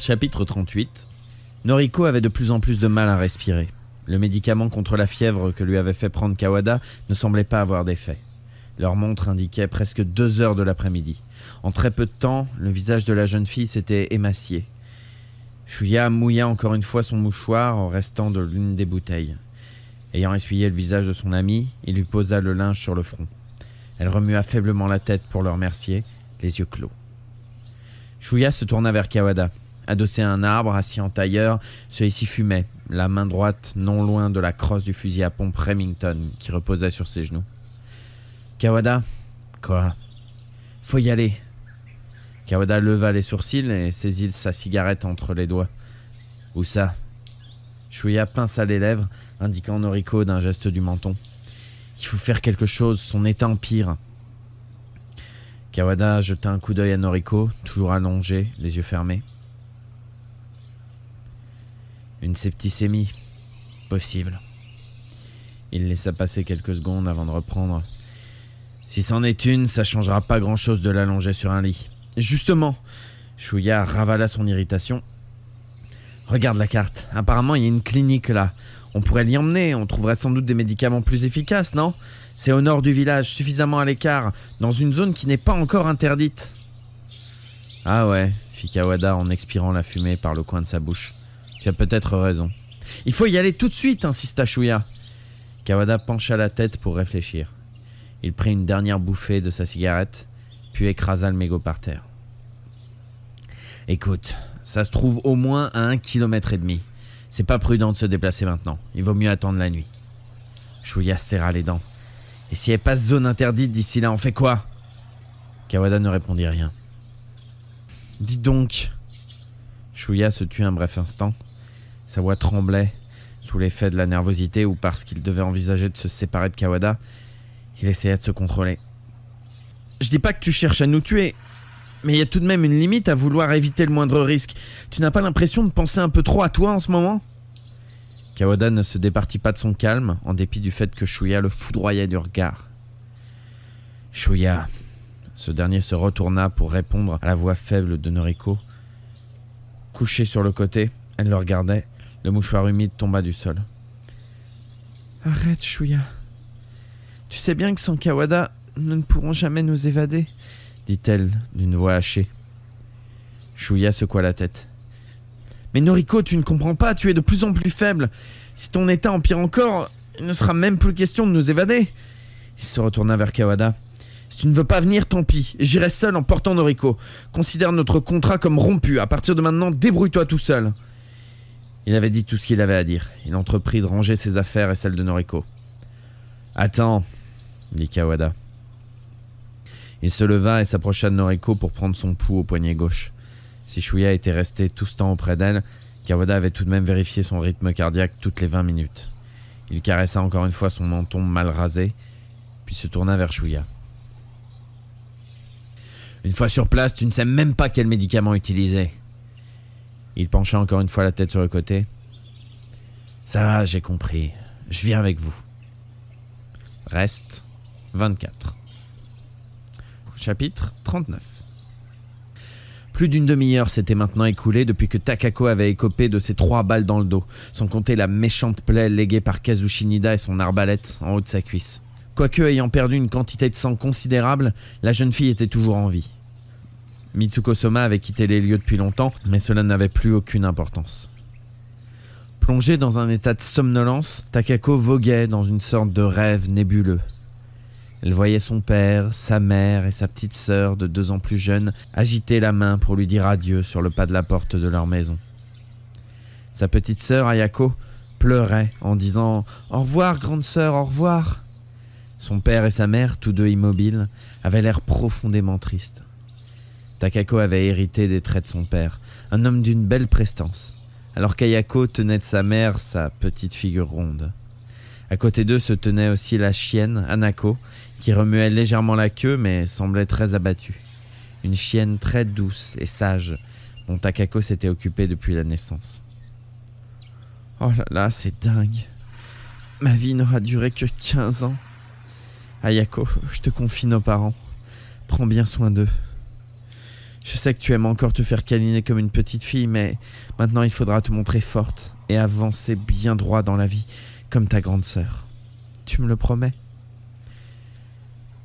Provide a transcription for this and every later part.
Chapitre 38 Noriko avait de plus en plus de mal à respirer. Le médicament contre la fièvre que lui avait fait prendre Kawada ne semblait pas avoir d'effet. Leur montre indiquait presque deux heures de l'après-midi. En très peu de temps, le visage de la jeune fille s'était émacié. Shuya mouilla encore une fois son mouchoir en restant de l'une des bouteilles. Ayant essuyé le visage de son ami, il lui posa le linge sur le front. Elle remua faiblement la tête pour le remercier, les yeux clos. Shuya se tourna vers Kawada. Adossé à un arbre, assis en tailleur, celui-ci fumait, la main droite non loin de la crosse du fusil à pompe Remington qui reposait sur ses genoux. Kawada Quoi Faut y aller. Kawada leva les sourcils et saisit sa cigarette entre les doigts. Où ça Shuya pinça les lèvres, indiquant Noriko d'un geste du menton. Il faut faire quelque chose, son état empire. Kawada jeta un coup d'œil à Noriko, toujours allongé, les yeux fermés. Une septicémie. Possible. Il laissa passer quelques secondes avant de reprendre. Si c'en est une, ça changera pas grand chose de l'allonger sur un lit. Justement, Chouya ravala son irritation. Regarde la carte. Apparemment, il y a une clinique là. On pourrait l'y emmener, on trouverait sans doute des médicaments plus efficaces, non C'est au nord du village, suffisamment à l'écart, dans une zone qui n'est pas encore interdite. Ah ouais, fit Kawada en expirant la fumée par le coin de sa bouche. Tu as peut-être raison. Il faut y aller tout de suite, insista Chouya. Kawada pencha la tête pour réfléchir. Il prit une dernière bouffée de sa cigarette, puis écrasa le mégot par terre. Écoute, ça se trouve au moins à un kilomètre et demi. C'est pas prudent de se déplacer maintenant. Il vaut mieux attendre la nuit. Chouya serra les dents. Et s'il si pas pas zone interdite d'ici là, on fait quoi Kawada ne répondit rien. Dis donc. Chouya se tut un bref instant, sa voix tremblait sous l'effet de la nervosité ou parce qu'il devait envisager de se séparer de Kawada. Il essayait de se contrôler. Je dis pas que tu cherches à nous tuer, mais il y a tout de même une limite à vouloir éviter le moindre risque. Tu n'as pas l'impression de penser un peu trop à toi en ce moment Kawada ne se départit pas de son calme, en dépit du fait que Shuya le foudroyait du regard. Shuya. Ce dernier se retourna pour répondre à la voix faible de Noriko. Couchée sur le côté, elle le regardait, le mouchoir humide tomba du sol. Arrête, Chouya. Tu sais bien que sans Kawada, nous ne pourrons jamais nous évader, dit-elle d'une voix hachée. Chouya secoua la tête. Mais Noriko, tu ne comprends pas, tu es de plus en plus faible. Si ton état empire encore, il ne sera même plus question de nous évader. Il se retourna vers Kawada. Si tu ne veux pas venir, tant pis. J'irai seul en portant Noriko. Considère notre contrat comme rompu. À partir de maintenant, débrouille-toi tout seul. Il avait dit tout ce qu'il avait à dire. Il entreprit de ranger ses affaires et celles de Noriko. Attends, dit Kawada. Il se leva et s'approcha de Noriko pour prendre son pouls au poignet gauche. Si Shuya était resté tout ce temps auprès d'elle, Kawada avait tout de même vérifié son rythme cardiaque toutes les 20 minutes. Il caressa encore une fois son menton mal rasé, puis se tourna vers Shuya. Une fois sur place, tu ne sais même pas quel médicament utiliser. Il pencha encore une fois la tête sur le côté. Ça, j'ai compris. Je viens avec vous. Reste 24. Chapitre 39. Plus d'une demi-heure s'était maintenant écoulée depuis que Takako avait écopé de ses trois balles dans le dos, sans compter la méchante plaie léguée par Kazushinida et son arbalète en haut de sa cuisse. Quoique ayant perdu une quantité de sang considérable, la jeune fille était toujours en vie. Mitsuko Soma avait quitté les lieux depuis longtemps, mais cela n'avait plus aucune importance. Plongée dans un état de somnolence, Takako voguait dans une sorte de rêve nébuleux. Elle voyait son père, sa mère et sa petite sœur de deux ans plus jeune agiter la main pour lui dire adieu sur le pas de la porte de leur maison. Sa petite sœur Ayako pleurait en disant Au revoir, grande sœur, au revoir. Son père et sa mère, tous deux immobiles, avaient l'air profondément tristes. Takako avait hérité des traits de son père, un homme d'une belle prestance, alors qu'Ayako tenait de sa mère sa petite figure ronde. À côté d'eux se tenait aussi la chienne, Anako, qui remuait légèrement la queue mais semblait très abattue. Une chienne très douce et sage, dont Takako s'était occupé depuis la naissance. Oh là là, c'est dingue. Ma vie n'aura duré que 15 ans. Ayako, je te confie nos parents. Prends bien soin d'eux. Je sais que tu aimes encore te faire câliner comme une petite fille, mais maintenant il faudra te montrer forte et avancer bien droit dans la vie, comme ta grande sœur. Tu me le promets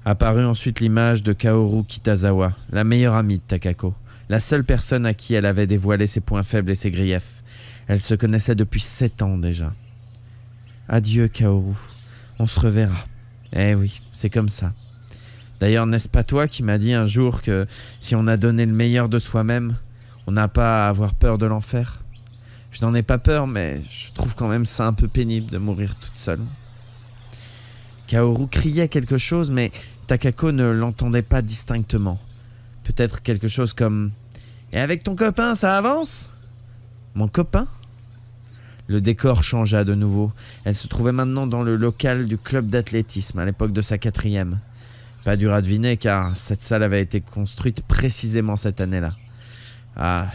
Apparut ensuite l'image de Kaoru Kitazawa, la meilleure amie de Takako, la seule personne à qui elle avait dévoilé ses points faibles et ses griefs. Elle se connaissait depuis sept ans déjà. Adieu Kaoru, on se reverra. Eh oui, c'est comme ça. D'ailleurs, n'est-ce pas toi qui m'as dit un jour que si on a donné le meilleur de soi-même, on n'a pas à avoir peur de l'enfer Je n'en ai pas peur, mais je trouve quand même ça un peu pénible de mourir toute seule. Kaoru criait quelque chose, mais Takako ne l'entendait pas distinctement. Peut-être quelque chose comme Et avec ton copain, ça avance Mon copain le décor changea de nouveau. Elle se trouvait maintenant dans le local du club d'athlétisme à l'époque de sa quatrième. Pas dur à deviner car cette salle avait été construite précisément cette année-là. Ah,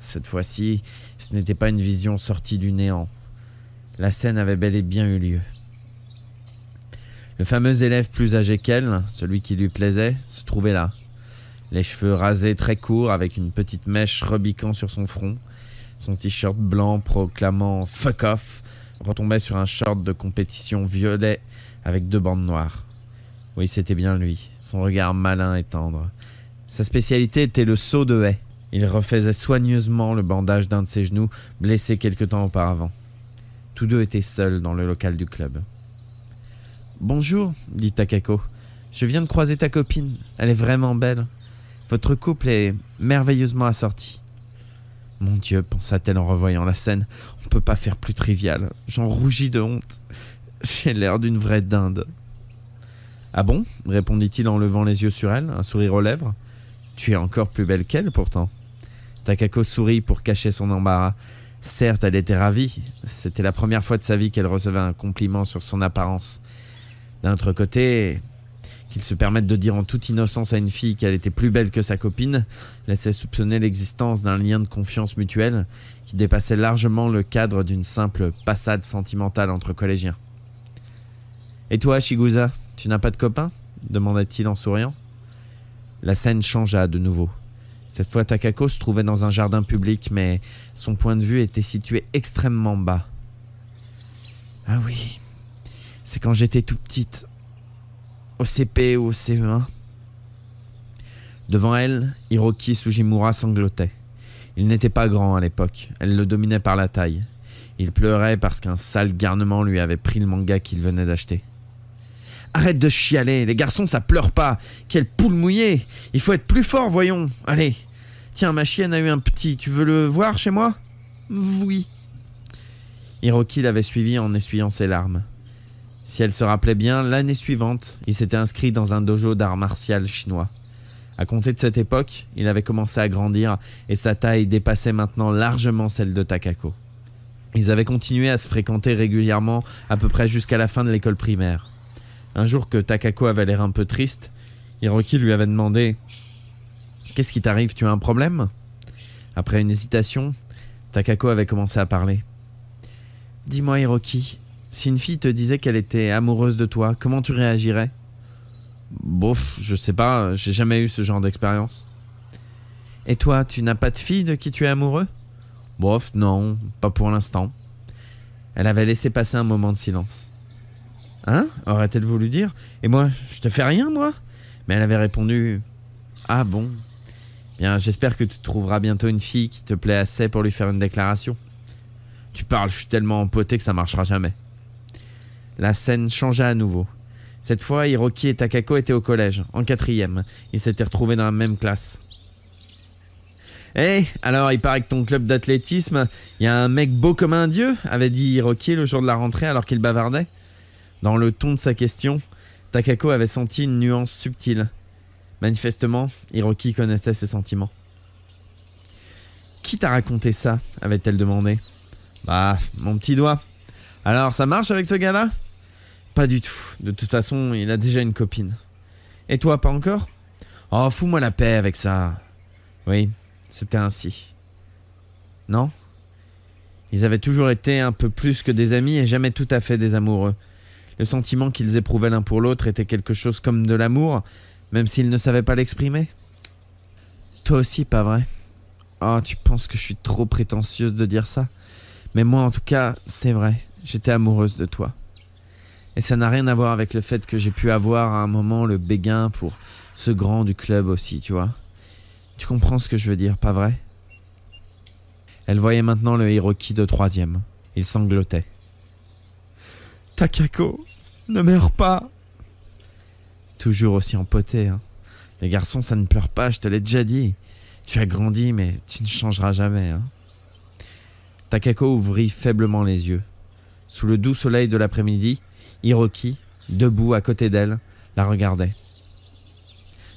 cette fois-ci, ce n'était pas une vision sortie du néant. La scène avait bel et bien eu lieu. Le fameux élève plus âgé qu'elle, celui qui lui plaisait, se trouvait là. Les cheveux rasés très courts avec une petite mèche rebiquant sur son front. Son t-shirt blanc proclamant Fuck off retombait sur un short de compétition violet avec deux bandes noires. Oui, c'était bien lui, son regard malin et tendre. Sa spécialité était le saut de haie. Il refaisait soigneusement le bandage d'un de ses genoux, blessé quelque temps auparavant. Tous deux étaient seuls dans le local du club. Bonjour, dit Takako. Je viens de croiser ta copine. Elle est vraiment belle. Votre couple est merveilleusement assorti. Mon Dieu, pensa-t-elle en revoyant la scène, on ne peut pas faire plus trivial. J'en rougis de honte. J'ai l'air d'une vraie dinde. Ah bon répondit-il en levant les yeux sur elle, un sourire aux lèvres. Tu es encore plus belle qu'elle pourtant. Takako sourit pour cacher son embarras. Certes, elle était ravie. C'était la première fois de sa vie qu'elle recevait un compliment sur son apparence. D'un autre côté, qu'il se permette de dire en toute innocence à une fille qu'elle était plus belle que sa copine laissait soupçonner l'existence d'un lien de confiance mutuelle qui dépassait largement le cadre d'une simple passade sentimentale entre collégiens. Et toi, Shigusa tu n'as pas de copain demanda-t-il en souriant. La scène changea de nouveau. Cette fois, Takako se trouvait dans un jardin public, mais son point de vue était situé extrêmement bas. Ah oui, c'est quand j'étais tout petite, au CP ou au CE1. Devant elle, Hiroki Sugimura sanglotait. Il n'était pas grand à l'époque, elle le dominait par la taille. Il pleurait parce qu'un sale garnement lui avait pris le manga qu'il venait d'acheter. Arrête de chialer, les garçons ça pleure pas. Quelle poule mouillée Il faut être plus fort, voyons. Allez. Tiens, ma chienne a eu un petit, tu veux le voir chez moi Oui. Hiroki l'avait suivi en essuyant ses larmes. Si elle se rappelait bien, l'année suivante, il s'était inscrit dans un dojo d'art martial chinois. À compter de cette époque, il avait commencé à grandir et sa taille dépassait maintenant largement celle de Takako. Ils avaient continué à se fréquenter régulièrement à peu près jusqu'à la fin de l'école primaire. Un jour que Takako avait l'air un peu triste, Hiroki lui avait demandé Qu'est-ce qui t'arrive Tu as un problème Après une hésitation, Takako avait commencé à parler. Dis-moi, Hiroki, si une fille te disait qu'elle était amoureuse de toi, comment tu réagirais Bof, je sais pas, j'ai jamais eu ce genre d'expérience. Et toi, tu n'as pas de fille de qui tu es amoureux Bof, non, pas pour l'instant. Elle avait laissé passer un moment de silence. Hein aurait-elle voulu dire. Et moi, je te fais rien, moi Mais elle avait répondu Ah bon Bien, j'espère que tu trouveras bientôt une fille qui te plaît assez pour lui faire une déclaration. Tu parles, je suis tellement empoté que ça marchera jamais. La scène changea à nouveau. Cette fois, Hiroki et Takako étaient au collège, en quatrième. Ils s'étaient retrouvés dans la même classe. Hé, eh, alors il paraît que ton club d'athlétisme, il y a un mec beau comme un dieu, avait dit Hiroki le jour de la rentrée alors qu'il bavardait. Dans le ton de sa question, Takako avait senti une nuance subtile. Manifestement, Hiroki connaissait ses sentiments. Qui t'a raconté ça avait-elle demandé. Bah, mon petit doigt. Alors, ça marche avec ce gars-là Pas du tout. De toute façon, il a déjà une copine. Et toi, pas encore Oh, fous-moi la paix avec ça. Oui, c'était ainsi. Non Ils avaient toujours été un peu plus que des amis et jamais tout à fait des amoureux. Le sentiment qu'ils éprouvaient l'un pour l'autre était quelque chose comme de l'amour, même s'ils ne savaient pas l'exprimer. Toi aussi, pas vrai Oh, tu penses que je suis trop prétentieuse de dire ça Mais moi, en tout cas, c'est vrai, j'étais amoureuse de toi. Et ça n'a rien à voir avec le fait que j'ai pu avoir à un moment le béguin pour ce grand du club aussi, tu vois. Tu comprends ce que je veux dire, pas vrai Elle voyait maintenant le Hiroki de troisième. Il sanglotait. Takako, ne meurs pas Toujours aussi empoté. Hein. Les garçons, ça ne pleure pas, je te l'ai déjà dit. Tu as grandi, mais tu ne changeras jamais. Hein. Takako ouvrit faiblement les yeux. Sous le doux soleil de l'après-midi, Hiroki, debout à côté d'elle, la regardait.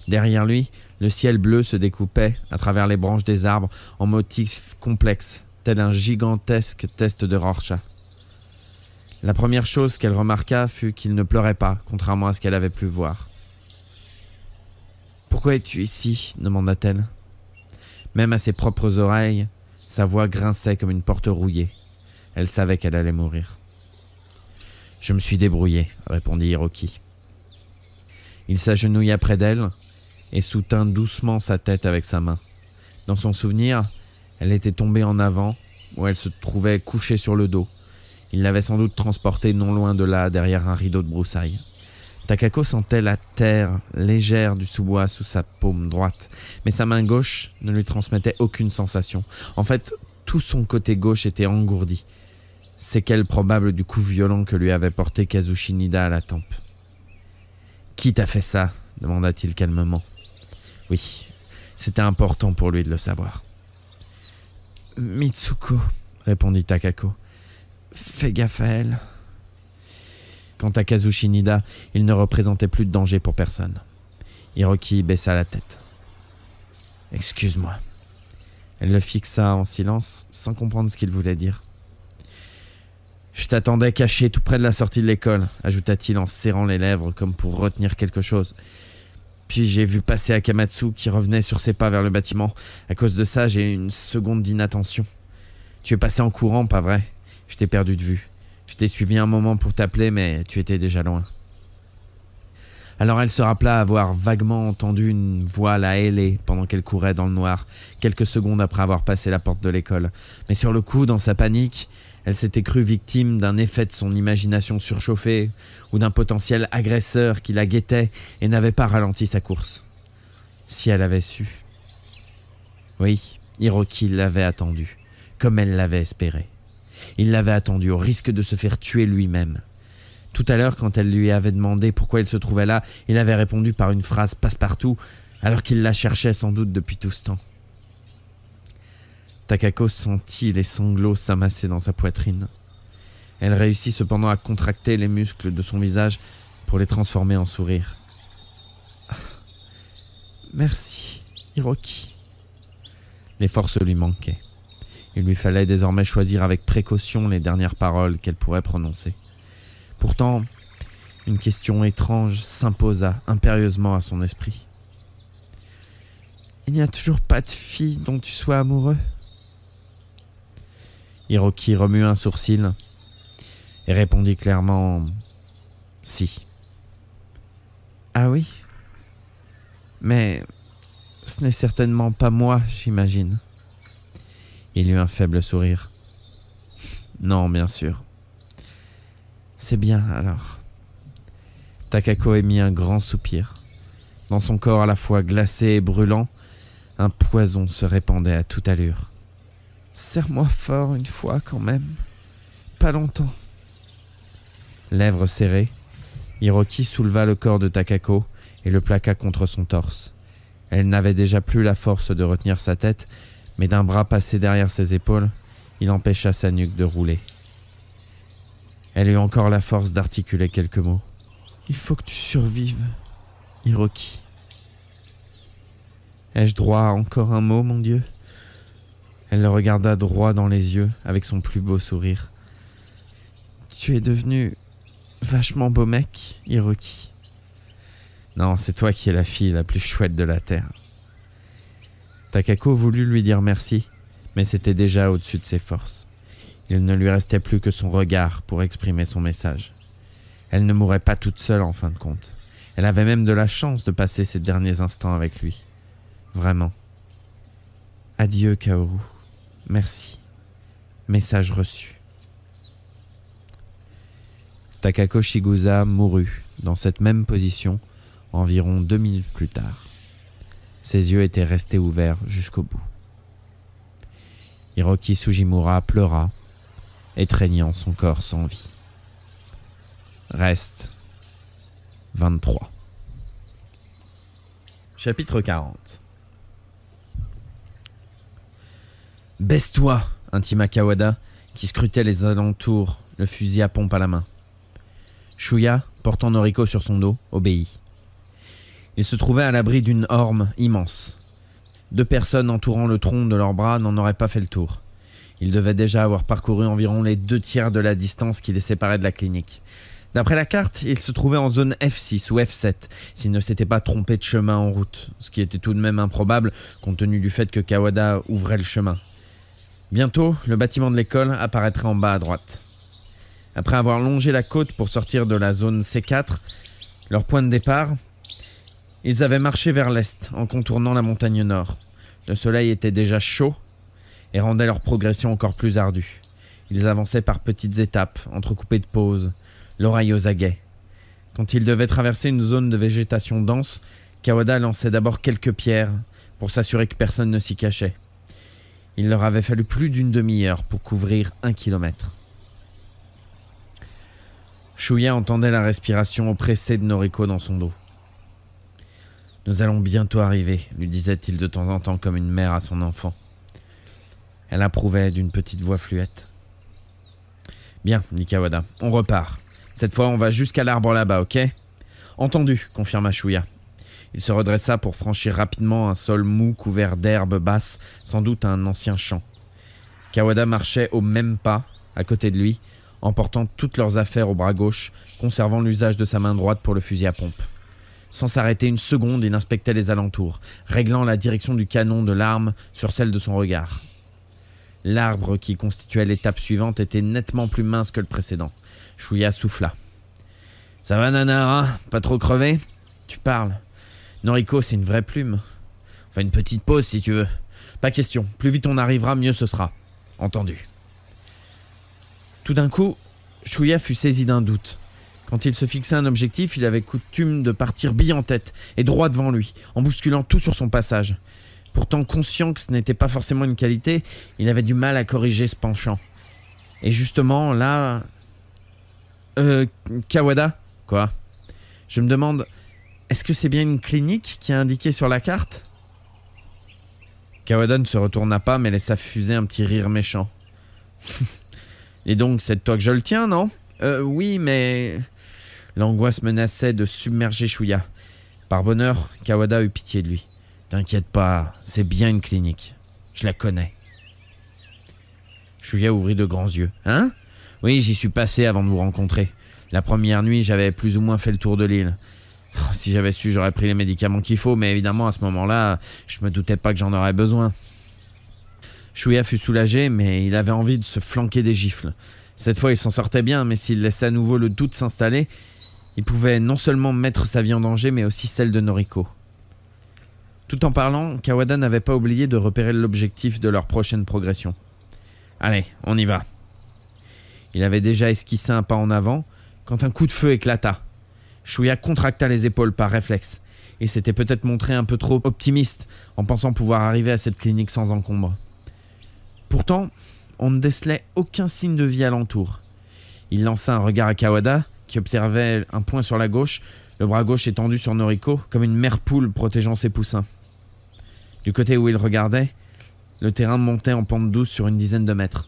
Derrière lui, le ciel bleu se découpait à travers les branches des arbres en motifs complexes, tel un gigantesque test de Rorschach. La première chose qu'elle remarqua fut qu'il ne pleurait pas, contrairement à ce qu'elle avait pu voir. Pourquoi es-tu ici demanda-t-elle. Même à ses propres oreilles, sa voix grinçait comme une porte rouillée. Elle savait qu'elle allait mourir. Je me suis débrouillé, répondit Hiroki. Il s'agenouilla près d'elle et soutint doucement sa tête avec sa main. Dans son souvenir, elle était tombée en avant, où elle se trouvait couchée sur le dos, il l'avait sans doute transporté non loin de là, derrière un rideau de broussailles. Takako sentait la terre légère du sous-bois sous sa paume droite, mais sa main gauche ne lui transmettait aucune sensation. En fait, tout son côté gauche était engourdi, C'est quel probable du coup violent que lui avait porté Kazushinida à la tempe. Qui t'a fait ça demanda-t-il calmement. Oui, c'était important pour lui de le savoir. Mitsuko, répondit Takako. Fais gaffe à elle. Quant à Kazushi Nida, il ne représentait plus de danger pour personne. Hiroki baissa la tête. Excuse-moi. Elle le fixa en silence, sans comprendre ce qu'il voulait dire. Je t'attendais caché tout près de la sortie de l'école, ajouta-t-il en serrant les lèvres comme pour retenir quelque chose. Puis j'ai vu passer Akamatsu qui revenait sur ses pas vers le bâtiment. À cause de ça, j'ai eu une seconde d'inattention. Tu es passé en courant, pas vrai t'ai perdu de vue. Je t'ai suivi un moment pour t'appeler, mais tu étais déjà loin. Alors elle se rappela avoir vaguement entendu une voix la hêler pendant qu'elle courait dans le noir, quelques secondes après avoir passé la porte de l'école. Mais sur le coup, dans sa panique, elle s'était crue victime d'un effet de son imagination surchauffée ou d'un potentiel agresseur qui la guettait et n'avait pas ralenti sa course. Si elle avait su. Oui, Hiroki l'avait attendu, comme elle l'avait espéré. Il l'avait attendu au risque de se faire tuer lui-même. Tout à l'heure, quand elle lui avait demandé pourquoi il se trouvait là, il avait répondu par une phrase passe-partout, alors qu'il la cherchait sans doute depuis tout ce temps. Takako sentit les sanglots s'amasser dans sa poitrine. Elle réussit cependant à contracter les muscles de son visage pour les transformer en sourire. Ah, merci, Hiroki. Les forces lui manquaient. Il lui fallait désormais choisir avec précaution les dernières paroles qu'elle pourrait prononcer. Pourtant, une question étrange s'imposa impérieusement à son esprit. Il n'y a toujours pas de fille dont tu sois amoureux Hiroki remua un sourcil et répondit clairement Si. Ah oui Mais ce n'est certainement pas moi, j'imagine. Il eut un faible sourire. Non, bien sûr. C'est bien alors. Takako émit un grand soupir. Dans son corps à la fois glacé et brûlant, un poison se répandait à toute allure. Serre-moi fort une fois quand même. Pas longtemps. Lèvres serrées, Hiroki souleva le corps de Takako et le plaqua contre son torse. Elle n'avait déjà plus la force de retenir sa tête mais d'un bras passé derrière ses épaules, il empêcha sa nuque de rouler. Elle eut encore la force d'articuler quelques mots. Il faut que tu survives, Hiroki. Ai-je droit à encore un mot, mon Dieu Elle le regarda droit dans les yeux avec son plus beau sourire. Tu es devenu vachement beau mec, Hiroki. Non, c'est toi qui es la fille la plus chouette de la Terre. Takako voulut lui dire merci, mais c'était déjà au-dessus de ses forces. Il ne lui restait plus que son regard pour exprimer son message. Elle ne mourrait pas toute seule en fin de compte. Elle avait même de la chance de passer ces derniers instants avec lui. Vraiment. Adieu, Kaoru. Merci. Message reçu. Takako Shigusa mourut dans cette même position environ deux minutes plus tard. Ses yeux étaient restés ouverts jusqu'au bout. Hiroki Sugimura pleura, étreignant son corps sans vie. Reste 23. Chapitre 40 Baisse-toi, intima Kawada, qui scrutait les alentours, le fusil à pompe à la main. Shuya, portant Noriko sur son dos, obéit. Ils se trouvaient à l'abri d'une orme immense. Deux personnes entourant le tronc de leurs bras n'en auraient pas fait le tour. Ils devaient déjà avoir parcouru environ les deux tiers de la distance qui les séparait de la clinique. D'après la carte, ils se trouvaient en zone F6 ou F7, s'ils ne s'étaient pas trompés de chemin en route, ce qui était tout de même improbable compte tenu du fait que Kawada ouvrait le chemin. Bientôt, le bâtiment de l'école apparaîtrait en bas à droite. Après avoir longé la côte pour sortir de la zone C4, leur point de départ, ils avaient marché vers l'est en contournant la montagne nord. Le soleil était déjà chaud et rendait leur progression encore plus ardue. Ils avançaient par petites étapes, entrecoupées de pauses, l'oreille aux aguets. Quand ils devaient traverser une zone de végétation dense, Kawada lançait d'abord quelques pierres pour s'assurer que personne ne s'y cachait. Il leur avait fallu plus d'une demi-heure pour couvrir un kilomètre. Shuya entendait la respiration oppressée de Noriko dans son dos. Nous allons bientôt arriver, lui disait-il de temps en temps comme une mère à son enfant. Elle approuvait d'une petite voix fluette. Bien, dit Kawada, on repart. Cette fois, on va jusqu'à l'arbre là-bas, ok Entendu, confirma Chouya. Il se redressa pour franchir rapidement un sol mou couvert d'herbes basses, sans doute un ancien champ. Kawada marchait au même pas, à côté de lui, emportant toutes leurs affaires au bras gauche, conservant l'usage de sa main droite pour le fusil à pompe. Sans s'arrêter une seconde, il inspectait les alentours, réglant la direction du canon de l'arme sur celle de son regard. L'arbre qui constituait l'étape suivante était nettement plus mince que le précédent. Chouya souffla. Ça va, Nanara hein Pas trop crevé Tu parles. Noriko, c'est une vraie plume. Enfin, une petite pause si tu veux. Pas question. Plus vite on arrivera, mieux ce sera. Entendu. Tout d'un coup, Chouya fut saisi d'un doute. Quand il se fixait un objectif, il avait coutume de partir bille en tête et droit devant lui, en bousculant tout sur son passage. Pourtant conscient que ce n'était pas forcément une qualité, il avait du mal à corriger ce penchant. Et justement, là... Euh, Kawada Quoi Je me demande, est-ce que c'est bien une clinique qui est indiqué sur la carte Kawada ne se retourna pas mais laissa fuser un petit rire méchant. Et donc, c'est toi que je le tiens, non euh, oui, mais. L'angoisse menaçait de submerger Chouya. Par bonheur, Kawada eut pitié de lui. T'inquiète pas, c'est bien une clinique. Je la connais. Chouya ouvrit de grands yeux. Hein Oui, j'y suis passé avant de vous rencontrer. La première nuit, j'avais plus ou moins fait le tour de l'île. Oh, si j'avais su, j'aurais pris les médicaments qu'il faut, mais évidemment, à ce moment-là, je me doutais pas que j'en aurais besoin. Chouya fut soulagé, mais il avait envie de se flanquer des gifles. Cette fois, il s'en sortait bien, mais s'il laissait à nouveau le doute s'installer, il pouvait non seulement mettre sa vie en danger, mais aussi celle de Noriko. Tout en parlant, Kawada n'avait pas oublié de repérer l'objectif de leur prochaine progression. Allez, on y va. Il avait déjà esquissé un pas en avant quand un coup de feu éclata. Shuya contracta les épaules par réflexe. Il s'était peut-être montré un peu trop optimiste en pensant pouvoir arriver à cette clinique sans encombre. Pourtant, on ne décelait aucun signe de vie alentour. Il lança un regard à Kawada, qui observait un point sur la gauche, le bras gauche étendu sur Noriko, comme une mère poule protégeant ses poussins. Du côté où il regardait, le terrain montait en pente douce sur une dizaine de mètres.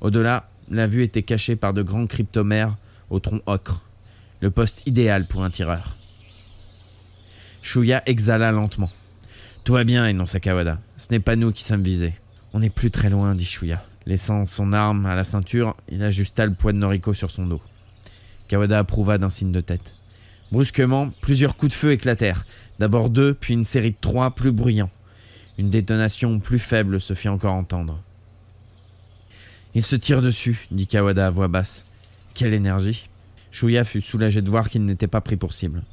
Au-delà, la vue était cachée par de grands cryptomères au tronc ocre, le poste idéal pour un tireur. Shuya exhala lentement. Tout va bien, énonça Kawada. Ce n'est pas nous qui sommes visés. On n'est plus très loin, dit Shuya. Laissant son arme à la ceinture, il ajusta le poids de Noriko sur son dos. Kawada approuva d'un signe de tête. Brusquement, plusieurs coups de feu éclatèrent, d'abord deux, puis une série de trois plus bruyants. Une détonation plus faible se fit encore entendre. Il se tire dessus, dit Kawada à voix basse. Quelle énergie Shuya fut soulagé de voir qu'il n'était pas pris pour cible.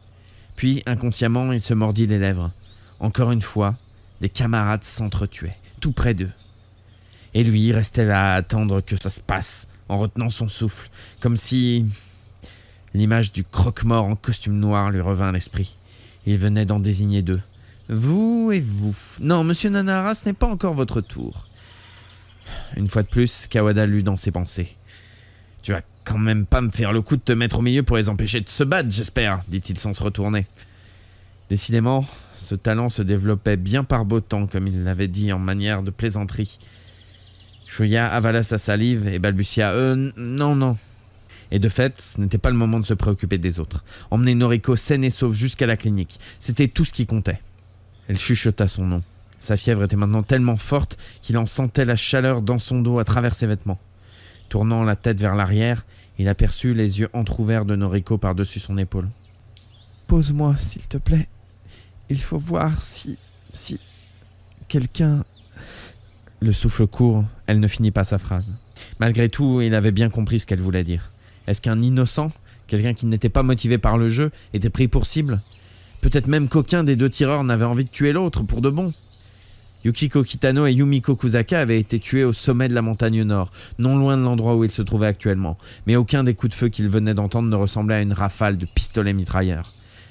Puis, inconsciemment, il se mordit les lèvres. Encore une fois, des camarades s'entretuaient, tout près d'eux. Et lui restait là à attendre que ça se passe, en retenant son souffle, comme si... L'image du croque-mort en costume noir lui revint à l'esprit. Il venait d'en désigner deux. Vous et vous. Non, monsieur Nanara, ce n'est pas encore votre tour. Une fois de plus, Kawada lut dans ses pensées. Tu vas quand même pas me faire le coup de te mettre au milieu pour les empêcher de se battre, j'espère, dit-il sans se retourner. Décidément, ce talent se développait bien par beau temps, comme il l'avait dit en manière de plaisanterie. Shuya avala sa salive et balbutia euh, « Non, non, et de fait, ce n'était pas le moment de se préoccuper des autres. Emmener Noriko saine et sauve jusqu'à la clinique, c'était tout ce qui comptait. Elle chuchota son nom. Sa fièvre était maintenant tellement forte qu'il en sentait la chaleur dans son dos à travers ses vêtements. Tournant la tête vers l'arrière, il aperçut les yeux entr'ouverts de Noriko par-dessus son épaule. Pose-moi, s'il te plaît. Il faut voir si. si. quelqu'un. Le souffle court, elle ne finit pas sa phrase. Malgré tout, il avait bien compris ce qu'elle voulait dire. Est-ce qu'un innocent, quelqu'un qui n'était pas motivé par le jeu, était pris pour cible Peut-être même qu'aucun des deux tireurs n'avait envie de tuer l'autre pour de bon. Yukiko Kitano et Yumiko Kusaka avaient été tués au sommet de la montagne nord, non loin de l'endroit où ils se trouvaient actuellement, mais aucun des coups de feu qu'ils venaient d'entendre ne ressemblait à une rafale de pistolets mitrailleurs.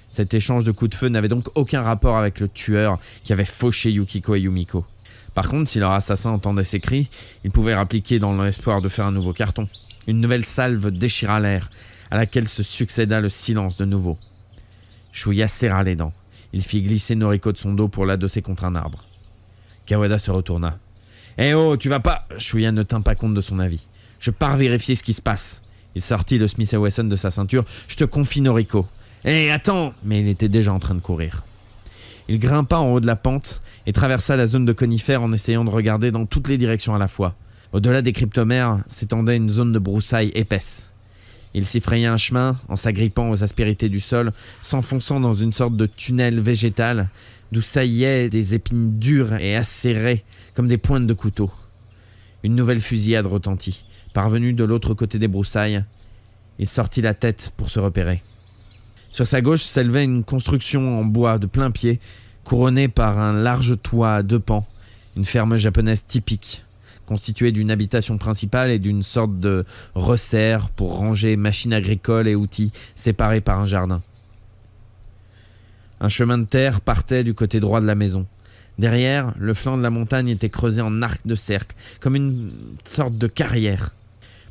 Cet échange de coups de feu n'avait donc aucun rapport avec le tueur qui avait fauché Yukiko et Yumiko. Par contre, si leur assassin entendait ces cris, il pouvait réappliquer dans l'espoir de faire un nouveau carton. Une nouvelle salve déchira l'air, à laquelle se succéda le silence de nouveau. Chouya serra les dents. Il fit glisser Noriko de son dos pour l'adosser contre un arbre. Kawada se retourna. Eh oh, tu vas pas Chouya ne tint pas compte de son avis. Je pars vérifier ce qui se passe. Il sortit le Smith Wesson de sa ceinture. Je te confie Noriko. Eh, attends Mais il était déjà en train de courir. Il grimpa en haut de la pente et traversa la zone de conifères en essayant de regarder dans toutes les directions à la fois. Au-delà des cryptomères s'étendait une zone de broussailles épaisse. Il s'effrayait un chemin en s'agrippant aux aspérités du sol, s'enfonçant dans une sorte de tunnel végétal d'où saillaient des épines dures et acérées comme des pointes de couteau. Une nouvelle fusillade retentit. parvenue de l'autre côté des broussailles, il sortit la tête pour se repérer. Sur sa gauche s'élevait une construction en bois de plein pied, couronnée par un large toit à deux pans, une ferme japonaise typique constitué d'une habitation principale et d'une sorte de resserre pour ranger machines agricoles et outils séparés par un jardin. Un chemin de terre partait du côté droit de la maison. Derrière, le flanc de la montagne était creusé en arc de cercle, comme une sorte de carrière.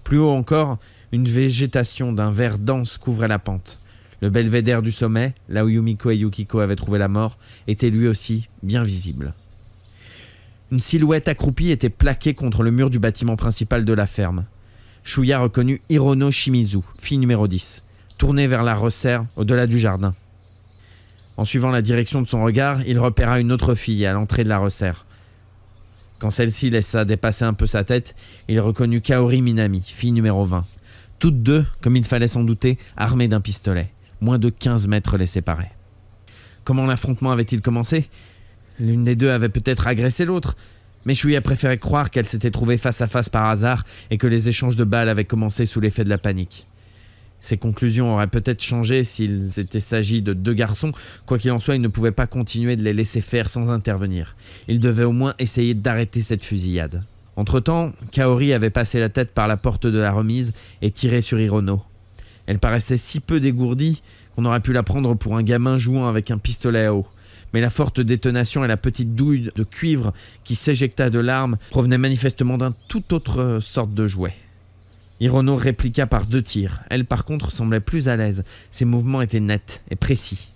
Plus haut encore, une végétation d'un vert dense couvrait la pente. Le belvédère du sommet, là où Yumiko et Yukiko avaient trouvé la mort, était lui aussi bien visible. Une silhouette accroupie était plaquée contre le mur du bâtiment principal de la ferme. Shuya reconnut Hirono Shimizu, fille numéro 10, tournée vers la resserre au-delà du jardin. En suivant la direction de son regard, il repéra une autre fille à l'entrée de la resserre. Quand celle-ci laissa dépasser un peu sa tête, il reconnut Kaori Minami, fille numéro 20. Toutes deux, comme il fallait s'en douter, armées d'un pistolet. Moins de 15 mètres les séparaient. Comment l'affrontement avait-il commencé L'une des deux avait peut-être agressé l'autre, mais Shui a préféré croire qu'elle s'était trouvée face à face par hasard et que les échanges de balles avaient commencé sous l'effet de la panique. Ses conclusions auraient peut-être changé s'il était s'agit de deux garçons, quoi qu'il en soit, il ne pouvait pas continuer de les laisser faire sans intervenir. Il devait au moins essayer d'arrêter cette fusillade. Entre-temps, Kaori avait passé la tête par la porte de la remise et tiré sur Hirono. Elle paraissait si peu dégourdie qu'on aurait pu la prendre pour un gamin jouant avec un pistolet à eau mais la forte détonation et la petite douille de cuivre qui s'éjecta de l'arme provenaient manifestement d'un tout autre sorte de jouet. Hirono répliqua par deux tirs. Elle, par contre, semblait plus à l'aise. Ses mouvements étaient nets et précis.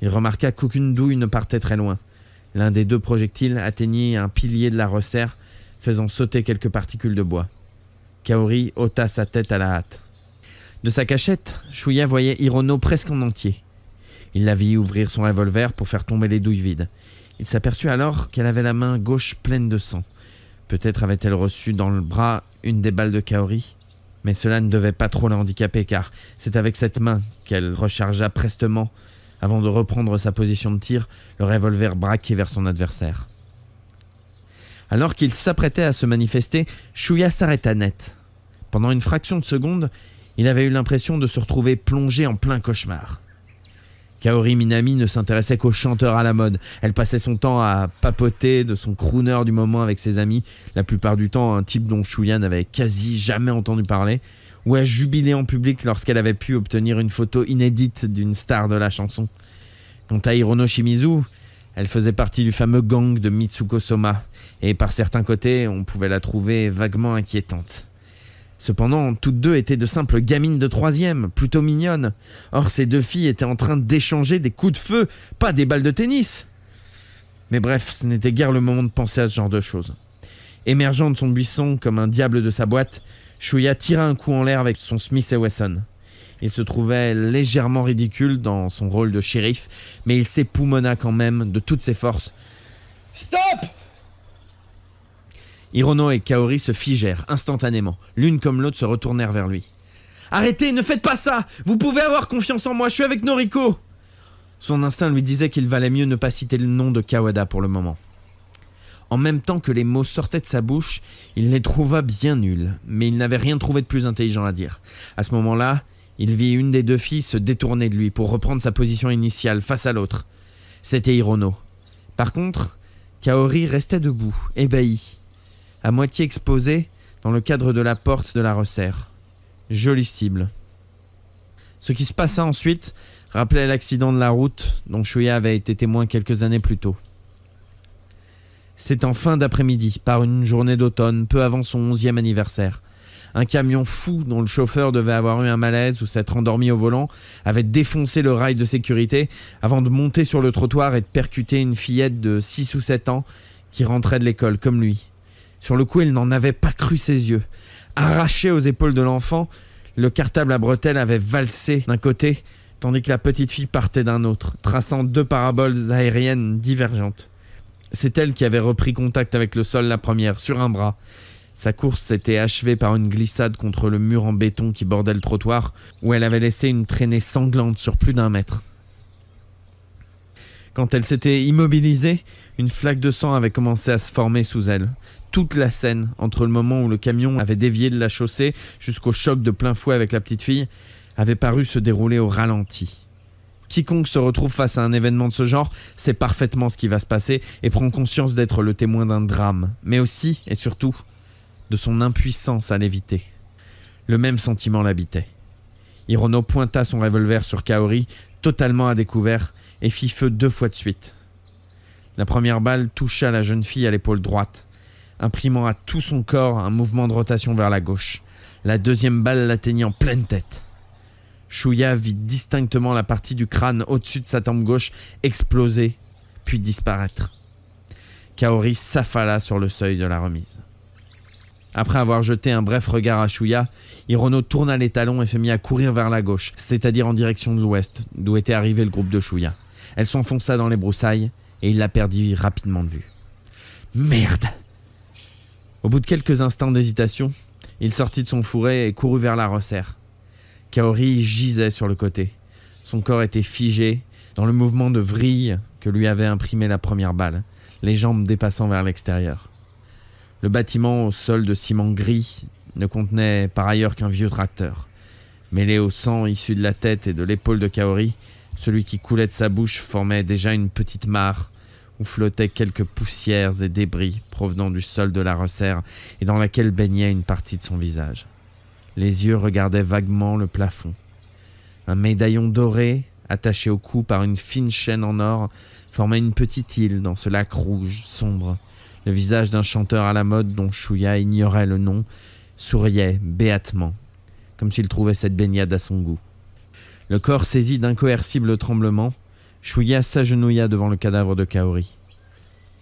Il remarqua qu'aucune douille ne partait très loin. L'un des deux projectiles atteignit un pilier de la resserre, faisant sauter quelques particules de bois. Kaori ôta sa tête à la hâte. De sa cachette, Shuya voyait Hirono presque en entier. Il la vit ouvrir son revolver pour faire tomber les douilles vides. Il s'aperçut alors qu'elle avait la main gauche pleine de sang. Peut-être avait-elle reçu dans le bras une des balles de Kaori mais cela ne devait pas trop la handicaper car c'est avec cette main qu'elle rechargea prestement avant de reprendre sa position de tir, le revolver braqué vers son adversaire. Alors qu'il s'apprêtait à se manifester, Chouya s'arrêta net. Pendant une fraction de seconde, il avait eu l'impression de se retrouver plongé en plein cauchemar. Kaori Minami ne s'intéressait qu'aux chanteurs à la mode. Elle passait son temps à papoter de son crooner du moment avec ses amis, la plupart du temps un type dont Shuya n'avait quasi jamais entendu parler, ou à jubiler en public lorsqu'elle avait pu obtenir une photo inédite d'une star de la chanson. Quant à Hirono Shimizu, elle faisait partie du fameux gang de Mitsuko Soma, et par certains côtés, on pouvait la trouver vaguement inquiétante. Cependant, toutes deux étaient de simples gamines de troisième, plutôt mignonnes. Or, ces deux filles étaient en train d'échanger des coups de feu, pas des balles de tennis. Mais bref, ce n'était guère le moment de penser à ce genre de choses. Émergeant de son buisson comme un diable de sa boîte, Chouya tira un coup en l'air avec son Smith et Wesson. Il se trouvait légèrement ridicule dans son rôle de shérif, mais il s'époumona quand même de toutes ses forces. Stop Hirono et Kaori se figèrent instantanément. L'une comme l'autre se retournèrent vers lui. Arrêtez, ne faites pas ça Vous pouvez avoir confiance en moi, je suis avec Noriko Son instinct lui disait qu'il valait mieux ne pas citer le nom de Kawada pour le moment. En même temps que les mots sortaient de sa bouche, il les trouva bien nuls, mais il n'avait rien trouvé de plus intelligent à dire. À ce moment-là, il vit une des deux filles se détourner de lui pour reprendre sa position initiale face à l'autre. C'était Hirono. Par contre, Kaori restait debout, ébahi à moitié exposé dans le cadre de la porte de la resserre. Jolie cible. Ce qui se passa ensuite rappelait l'accident de la route dont Chouya avait été témoin quelques années plus tôt. C'était en fin d'après-midi, par une journée d'automne, peu avant son onzième anniversaire. Un camion fou dont le chauffeur devait avoir eu un malaise ou s'être endormi au volant avait défoncé le rail de sécurité avant de monter sur le trottoir et de percuter une fillette de 6 ou 7 ans qui rentrait de l'école comme lui. Sur le coup, il n'en avait pas cru ses yeux. Arraché aux épaules de l'enfant, le cartable à bretelles avait valsé d'un côté, tandis que la petite fille partait d'un autre, traçant deux paraboles aériennes divergentes. C'est elle qui avait repris contact avec le sol la première, sur un bras. Sa course s'était achevée par une glissade contre le mur en béton qui bordait le trottoir, où elle avait laissé une traînée sanglante sur plus d'un mètre. Quand elle s'était immobilisée, une flaque de sang avait commencé à se former sous elle. Toute la scène, entre le moment où le camion avait dévié de la chaussée jusqu'au choc de plein fouet avec la petite fille, avait paru se dérouler au ralenti. Quiconque se retrouve face à un événement de ce genre sait parfaitement ce qui va se passer et prend conscience d'être le témoin d'un drame, mais aussi et surtout de son impuissance à l'éviter. Le même sentiment l'habitait. Hirono pointa son revolver sur Kaori, totalement à découvert, et fit feu deux fois de suite. La première balle toucha la jeune fille à l'épaule droite, imprimant à tout son corps un mouvement de rotation vers la gauche. La deuxième balle l'atteignit en pleine tête. Chouya vit distinctement la partie du crâne au-dessus de sa tempe gauche exploser, puis disparaître. Kaori s'affala sur le seuil de la remise. Après avoir jeté un bref regard à Chouya, Hirono tourna les talons et se mit à courir vers la gauche, c'est-à-dire en direction de l'ouest, d'où était arrivé le groupe de Chouya. Elle s'enfonça dans les broussailles et il la perdit rapidement de vue. Merde Au bout de quelques instants d'hésitation, il sortit de son fourré et courut vers la resserre. Kaori gisait sur le côté. Son corps était figé dans le mouvement de vrille que lui avait imprimé la première balle, les jambes dépassant vers l'extérieur. Le bâtiment au sol de ciment gris ne contenait par ailleurs qu'un vieux tracteur. Mêlé au sang issu de la tête et de l'épaule de Kaori, celui qui coulait de sa bouche formait déjà une petite mare où flottaient quelques poussières et débris provenant du sol de la resserre et dans laquelle baignait une partie de son visage. Les yeux regardaient vaguement le plafond. Un médaillon doré, attaché au cou par une fine chaîne en or, formait une petite île dans ce lac rouge, sombre. Le visage d'un chanteur à la mode dont Chouya ignorait le nom souriait béatement, comme s'il trouvait cette baignade à son goût. Le corps saisi d'incoercibles tremblements, Shuya s'agenouilla devant le cadavre de Kaori.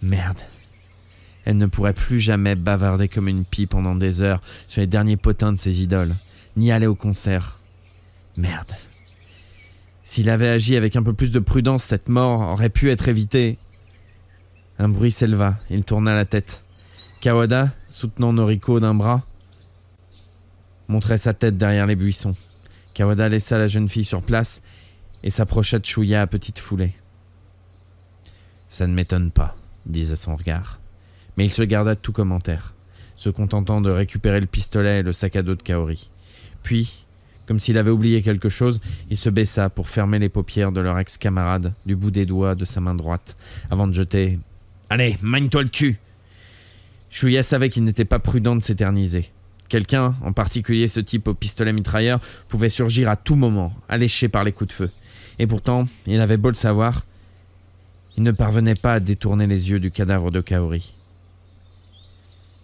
Merde. Elle ne pourrait plus jamais bavarder comme une pie pendant des heures sur les derniers potins de ses idoles, ni aller au concert. Merde. S'il avait agi avec un peu plus de prudence, cette mort aurait pu être évitée. Un bruit s'éleva, il tourna la tête. Kawada, soutenant Noriko d'un bras, montrait sa tête derrière les buissons. Kawada laissa la jeune fille sur place et s'approcha de Chouya à petite foulée. Ça ne m'étonne pas, disait son regard. Mais il se garda tout commentaire, se contentant de récupérer le pistolet et le sac à dos de Kaori. Puis, comme s'il avait oublié quelque chose, il se baissa pour fermer les paupières de leur ex-camarade du bout des doigts de sa main droite, avant de jeter Allez, magne-toi le cul Chouya savait qu'il n'était pas prudent de s'éterniser. Quelqu'un, en particulier ce type au pistolet mitrailleur, pouvait surgir à tout moment, alléché par les coups de feu. Et pourtant, il avait beau le savoir, il ne parvenait pas à détourner les yeux du cadavre de Kaori.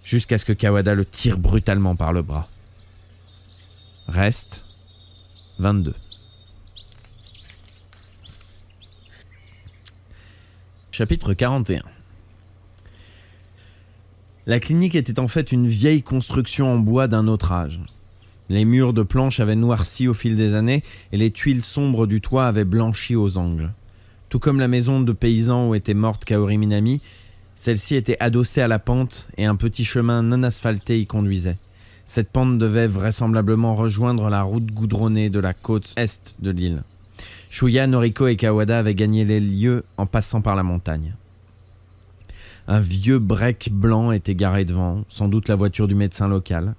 Jusqu'à ce que Kawada le tire brutalement par le bras. Reste 22. Chapitre 41 la clinique était en fait une vieille construction en bois d'un autre âge. Les murs de planches avaient noirci au fil des années et les tuiles sombres du toit avaient blanchi aux angles. Tout comme la maison de paysan où était morte Kaori Minami, celle-ci était adossée à la pente et un petit chemin non asphalté y conduisait. Cette pente devait vraisemblablement rejoindre la route goudronnée de la côte est de l'île. Shuya, Noriko et Kawada avaient gagné les lieux en passant par la montagne. Un vieux break blanc était garé devant, sans doute la voiture du médecin local.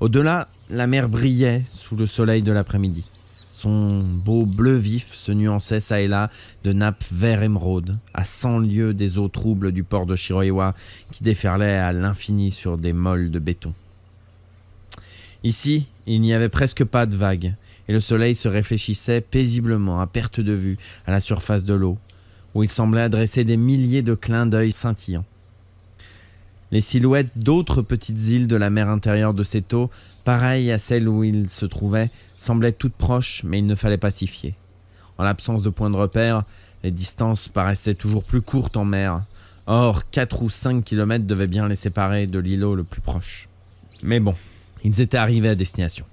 Au-delà, la mer brillait sous le soleil de l'après-midi. Son beau bleu vif se nuançait çà et là de nappes vert émeraude, à 100 lieues des eaux troubles du port de Shiroiwa qui déferlaient à l'infini sur des molles de béton. Ici, il n'y avait presque pas de vagues, et le soleil se réfléchissait paisiblement à perte de vue à la surface de l'eau, où il semblait adresser des milliers de clins d'œil scintillants. Les silhouettes d'autres petites îles de la mer intérieure de eau, pareilles à celles où il se trouvait, semblaient toutes proches, mais il ne fallait pas s'y fier. En l'absence de points de repère, les distances paraissaient toujours plus courtes en mer. Or, 4 ou 5 kilomètres devaient bien les séparer de l'îlot le plus proche. Mais bon, ils étaient arrivés à destination.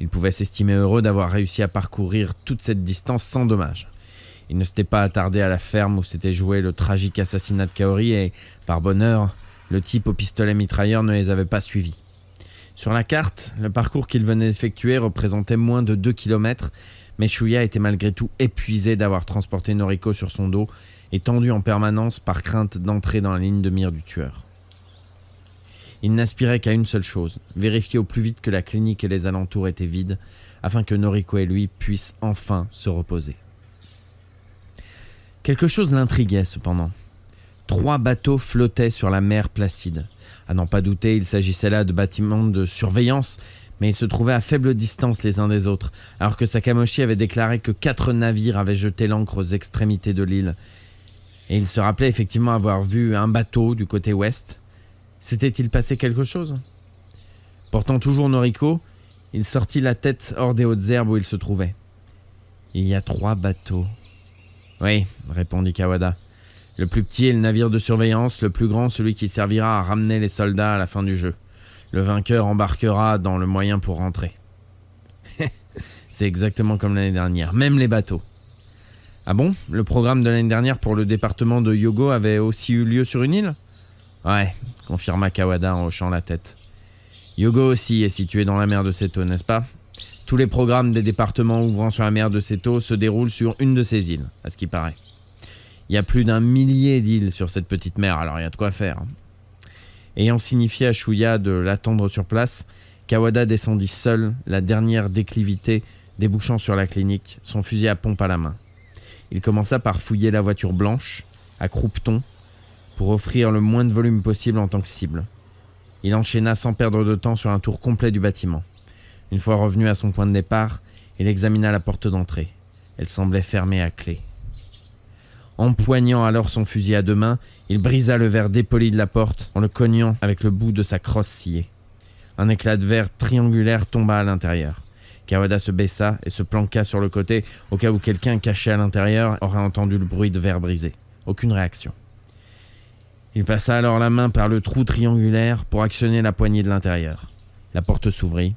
Ils pouvaient s'estimer heureux d'avoir réussi à parcourir toute cette distance sans dommage. Il ne s'était pas attardé à la ferme où s'était joué le tragique assassinat de Kaori et, par bonheur, le type au pistolet mitrailleur ne les avait pas suivis. Sur la carte, le parcours qu'il venait d'effectuer représentait moins de 2 km, mais Shuya était malgré tout épuisé d'avoir transporté Noriko sur son dos et tendu en permanence par crainte d'entrer dans la ligne de mire du tueur. Il n'aspirait qu'à une seule chose, vérifier au plus vite que la clinique et les alentours étaient vides, afin que Noriko et lui puissent enfin se reposer. Quelque chose l'intriguait cependant. Trois bateaux flottaient sur la mer placide. À n'en pas douter, il s'agissait là de bâtiments de surveillance, mais ils se trouvaient à faible distance les uns des autres, alors que Sakamoshi avait déclaré que quatre navires avaient jeté l'ancre aux extrémités de l'île. Et il se rappelait effectivement avoir vu un bateau du côté ouest. S'était-il passé quelque chose Portant toujours Noriko, il sortit la tête hors des hautes herbes où il se trouvait. Il y a trois bateaux, oui, répondit Kawada. Le plus petit est le navire de surveillance, le plus grand celui qui servira à ramener les soldats à la fin du jeu. Le vainqueur embarquera dans le moyen pour rentrer. C'est exactement comme l'année dernière, même les bateaux. Ah bon Le programme de l'année dernière pour le département de Yogo avait aussi eu lieu sur une île Ouais, confirma Kawada en hochant la tête. Yogo aussi est situé dans la mer de Seto, n'est-ce pas tous les programmes des départements ouvrant sur la mer de Seto se déroulent sur une de ces îles, à ce qui paraît. Il y a plus d'un millier d'îles sur cette petite mer, alors il y a de quoi faire. Hein. Ayant signifié à Shuya de l'attendre sur place, Kawada descendit seul la dernière déclivité débouchant sur la clinique, son fusil à pompe à la main. Il commença par fouiller la voiture blanche, à croupeton, pour offrir le moins de volume possible en tant que cible. Il enchaîna sans perdre de temps sur un tour complet du bâtiment. Une fois revenu à son point de départ, il examina la porte d'entrée. Elle semblait fermée à clé. Empoignant alors son fusil à deux mains, il brisa le verre dépoli de la porte en le cognant avec le bout de sa crosse sciée. Un éclat de verre triangulaire tomba à l'intérieur. Kawada se baissa et se planqua sur le côté au cas où quelqu'un caché à l'intérieur aurait entendu le bruit de verre brisé. Aucune réaction. Il passa alors la main par le trou triangulaire pour actionner la poignée de l'intérieur. La porte s'ouvrit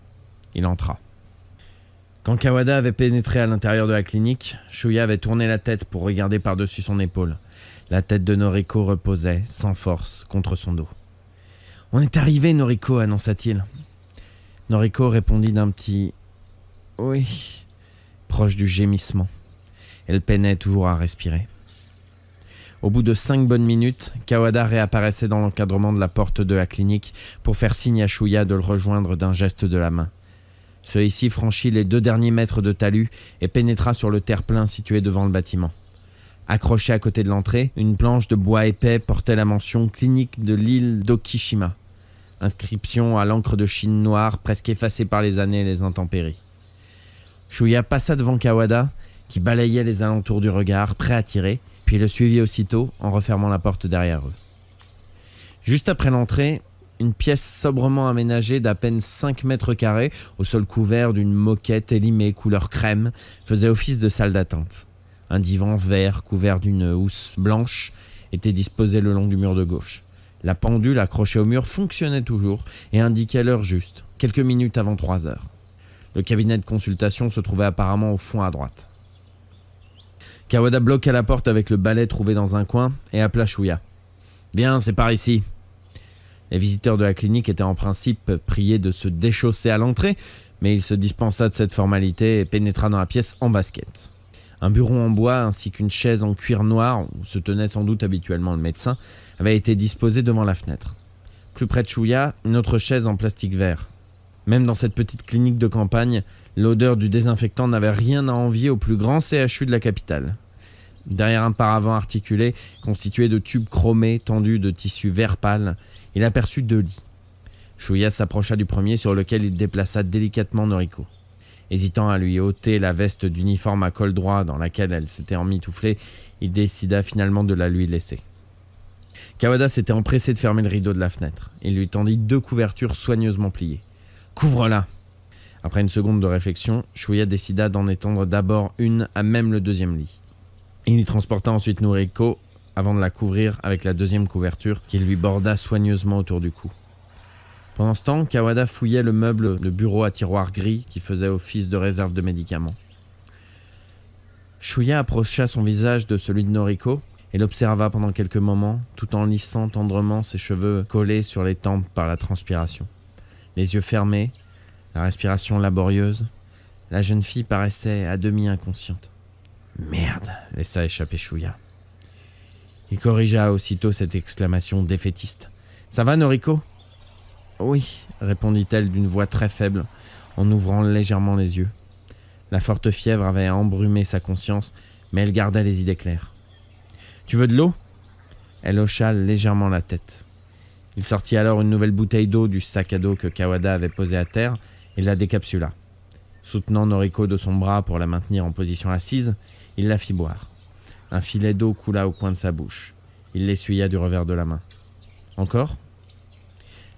il entra. Quand Kawada avait pénétré à l'intérieur de la clinique, Shuya avait tourné la tête pour regarder par-dessus son épaule. La tête de Noriko reposait, sans force, contre son dos. On est arrivé, Noriko, annonça-t-il. Noriko répondit d'un petit Oui, proche du gémissement. Elle peinait toujours à respirer. Au bout de cinq bonnes minutes, Kawada réapparaissait dans l'encadrement de la porte de la clinique pour faire signe à Shuya de le rejoindre d'un geste de la main ceux ci franchit les deux derniers mètres de talus et pénétra sur le terre-plein situé devant le bâtiment. Accrochée à côté de l'entrée, une planche de bois épais portait la mention clinique de l'île d'Okishima. Inscription à l'encre de Chine noire presque effacée par les années et les intempéries. Shuya passa devant Kawada, qui balayait les alentours du regard, prêt à tirer, puis le suivit aussitôt en refermant la porte derrière eux. Juste après l'entrée, une pièce sobrement aménagée d'à peine 5 mètres carrés, au sol couvert d'une moquette élimée couleur crème, faisait office de salle d'attente. Un divan vert couvert d'une housse blanche était disposé le long du mur de gauche. La pendule accrochée au mur fonctionnait toujours et indiquait l'heure juste, quelques minutes avant 3 heures. Le cabinet de consultation se trouvait apparemment au fond à droite. Kawada bloqua la porte avec le balai trouvé dans un coin et appela Shuya. Viens, c'est par ici, les visiteurs de la clinique étaient en principe priés de se déchausser à l'entrée, mais il se dispensa de cette formalité et pénétra dans la pièce en basket. Un bureau en bois ainsi qu'une chaise en cuir noir, où se tenait sans doute habituellement le médecin, avait été disposé devant la fenêtre. Plus près de Chouya, une autre chaise en plastique vert. Même dans cette petite clinique de campagne, l'odeur du désinfectant n'avait rien à envier au plus grand CHU de la capitale. Derrière un paravent articulé, constitué de tubes chromés tendus de tissu vert pâle, il aperçut deux lits. Chouya s'approcha du premier sur lequel il déplaça délicatement Noriko. Hésitant à lui ôter la veste d'uniforme à col droit dans laquelle elle s'était emmitouflée, il décida finalement de la lui laisser. Kawada s'était empressé de fermer le rideau de la fenêtre. Il lui tendit deux couvertures soigneusement pliées. Couvre-la Après une seconde de réflexion, Chouya décida d'en étendre d'abord une à même le deuxième lit. Il y transporta ensuite Noriko avant de la couvrir avec la deuxième couverture qu'il lui borda soigneusement autour du cou. Pendant ce temps, Kawada fouillait le meuble de bureau à tiroir gris qui faisait office de réserve de médicaments. Shuya approcha son visage de celui de Noriko et l'observa pendant quelques moments tout en lissant tendrement ses cheveux collés sur les tempes par la transpiration. Les yeux fermés, la respiration laborieuse, la jeune fille paraissait à demi inconsciente. Merde, laissa échapper Shuya. Il corrigea aussitôt cette exclamation défaitiste. Ça va, Noriko Oui, répondit-elle d'une voix très faible, en ouvrant légèrement les yeux. La forte fièvre avait embrumé sa conscience, mais elle garda les idées claires. Tu veux de l'eau Elle hocha légèrement la tête. Il sortit alors une nouvelle bouteille d'eau du sac à dos que Kawada avait posé à terre et la décapsula. Soutenant Noriko de son bras pour la maintenir en position assise, il la fit boire. Un filet d'eau coula au coin de sa bouche. Il l'essuya du revers de la main. Encore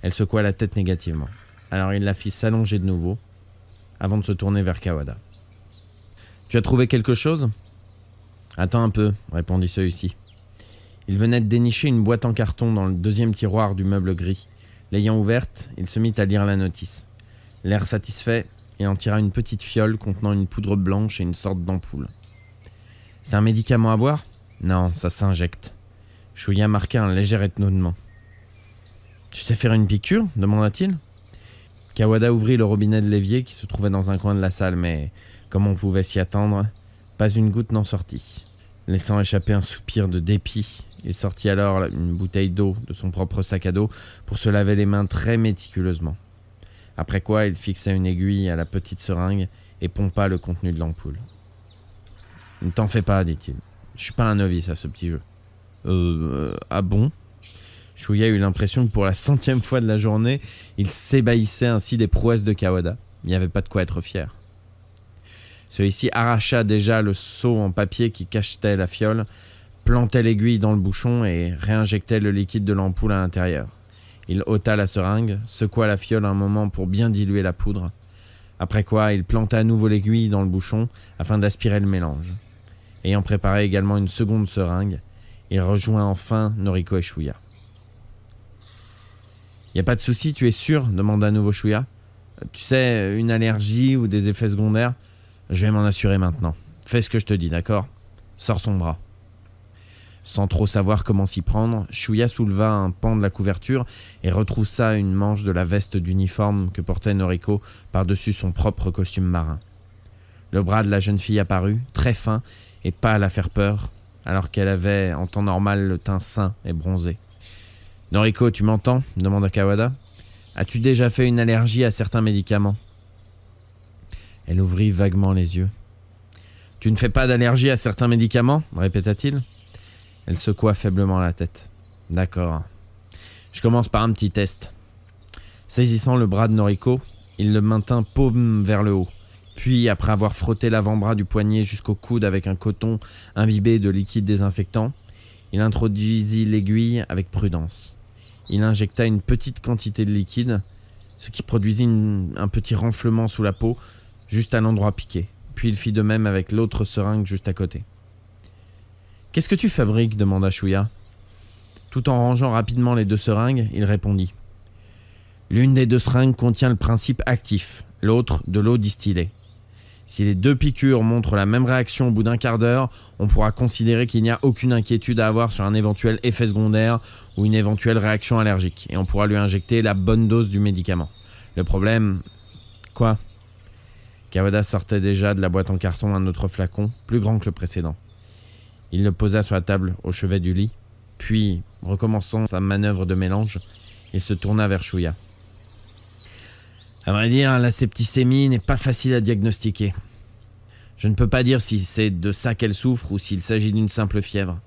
Elle secoua la tête négativement. Alors il la fit s'allonger de nouveau, avant de se tourner vers Kawada. Tu as trouvé quelque chose Attends un peu, répondit celui-ci. Il venait de dénicher une boîte en carton dans le deuxième tiroir du meuble gris. L'ayant ouverte, il se mit à lire la notice. L'air satisfait, il en tira une petite fiole contenant une poudre blanche et une sorte d'ampoule. C'est un médicament à boire Non, ça s'injecte. Chouya marqua un léger étonnement. Tu sais faire une piqûre demanda-t-il. Kawada ouvrit le robinet de l'évier qui se trouvait dans un coin de la salle, mais, comme on pouvait s'y attendre, pas une goutte n'en sortit. Laissant échapper un soupir de dépit, il sortit alors une bouteille d'eau de son propre sac à dos pour se laver les mains très méticuleusement. Après quoi, il fixa une aiguille à la petite seringue et pompa le contenu de l'ampoule. Ne t'en fais pas, dit-il. Je suis pas un novice à ce petit jeu. Euh, euh ah bon Shuya eut l'impression que pour la centième fois de la journée, il s'ébahissait ainsi des prouesses de Kawada. Il n'y avait pas de quoi être fier. Celui-ci arracha déjà le seau en papier qui cachetait la fiole, plantait l'aiguille dans le bouchon et réinjectait le liquide de l'ampoule à l'intérieur. Il ôta la seringue, secoua la fiole un moment pour bien diluer la poudre, après quoi il planta à nouveau l'aiguille dans le bouchon afin d'aspirer le mélange. Ayant préparé également une seconde seringue, il rejoint enfin Noriko et Shuya. Y a pas de souci, tu es sûr demanda à nouveau Shuya. Tu sais, une allergie ou des effets secondaires Je vais m'en assurer maintenant. Fais ce que je te dis, d'accord Sors son bras. Sans trop savoir comment s'y prendre, Shuya souleva un pan de la couverture et retroussa une manche de la veste d'uniforme que portait Noriko par-dessus son propre costume marin. Le bras de la jeune fille apparut, très fin, et pas la faire peur, alors qu'elle avait en temps normal le teint sain et bronzé. Noriko, tu m'entends demanda Kawada. As-tu déjà fait une allergie à certains médicaments Elle ouvrit vaguement les yeux. Tu ne fais pas d'allergie à certains médicaments répéta-t-il. Elle secoua faiblement la tête. D'accord. Je commence par un petit test. Saisissant le bras de Noriko, il le maintint paume vers le haut. Puis, après avoir frotté l'avant-bras du poignet jusqu'au coude avec un coton imbibé de liquide désinfectant, il introduisit l'aiguille avec prudence. Il injecta une petite quantité de liquide, ce qui produisit un petit renflement sous la peau, juste à l'endroit piqué. Puis il fit de même avec l'autre seringue juste à côté. Qu'est-ce que tu fabriques demanda Chouya. Tout en rangeant rapidement les deux seringues, il répondit. L'une des deux seringues contient le principe actif, l'autre de l'eau distillée. Si les deux piqûres montrent la même réaction au bout d'un quart d'heure, on pourra considérer qu'il n'y a aucune inquiétude à avoir sur un éventuel effet secondaire ou une éventuelle réaction allergique, et on pourra lui injecter la bonne dose du médicament. Le problème... Quoi Kawada sortait déjà de la boîte en carton un autre flacon, plus grand que le précédent. Il le posa sur la table au chevet du lit, puis, recommençant sa manœuvre de mélange, il se tourna vers Chouya. À vrai dire, la septicémie n'est pas facile à diagnostiquer. Je ne peux pas dire si c'est de ça qu'elle souffre ou s'il s'agit d'une simple fièvre.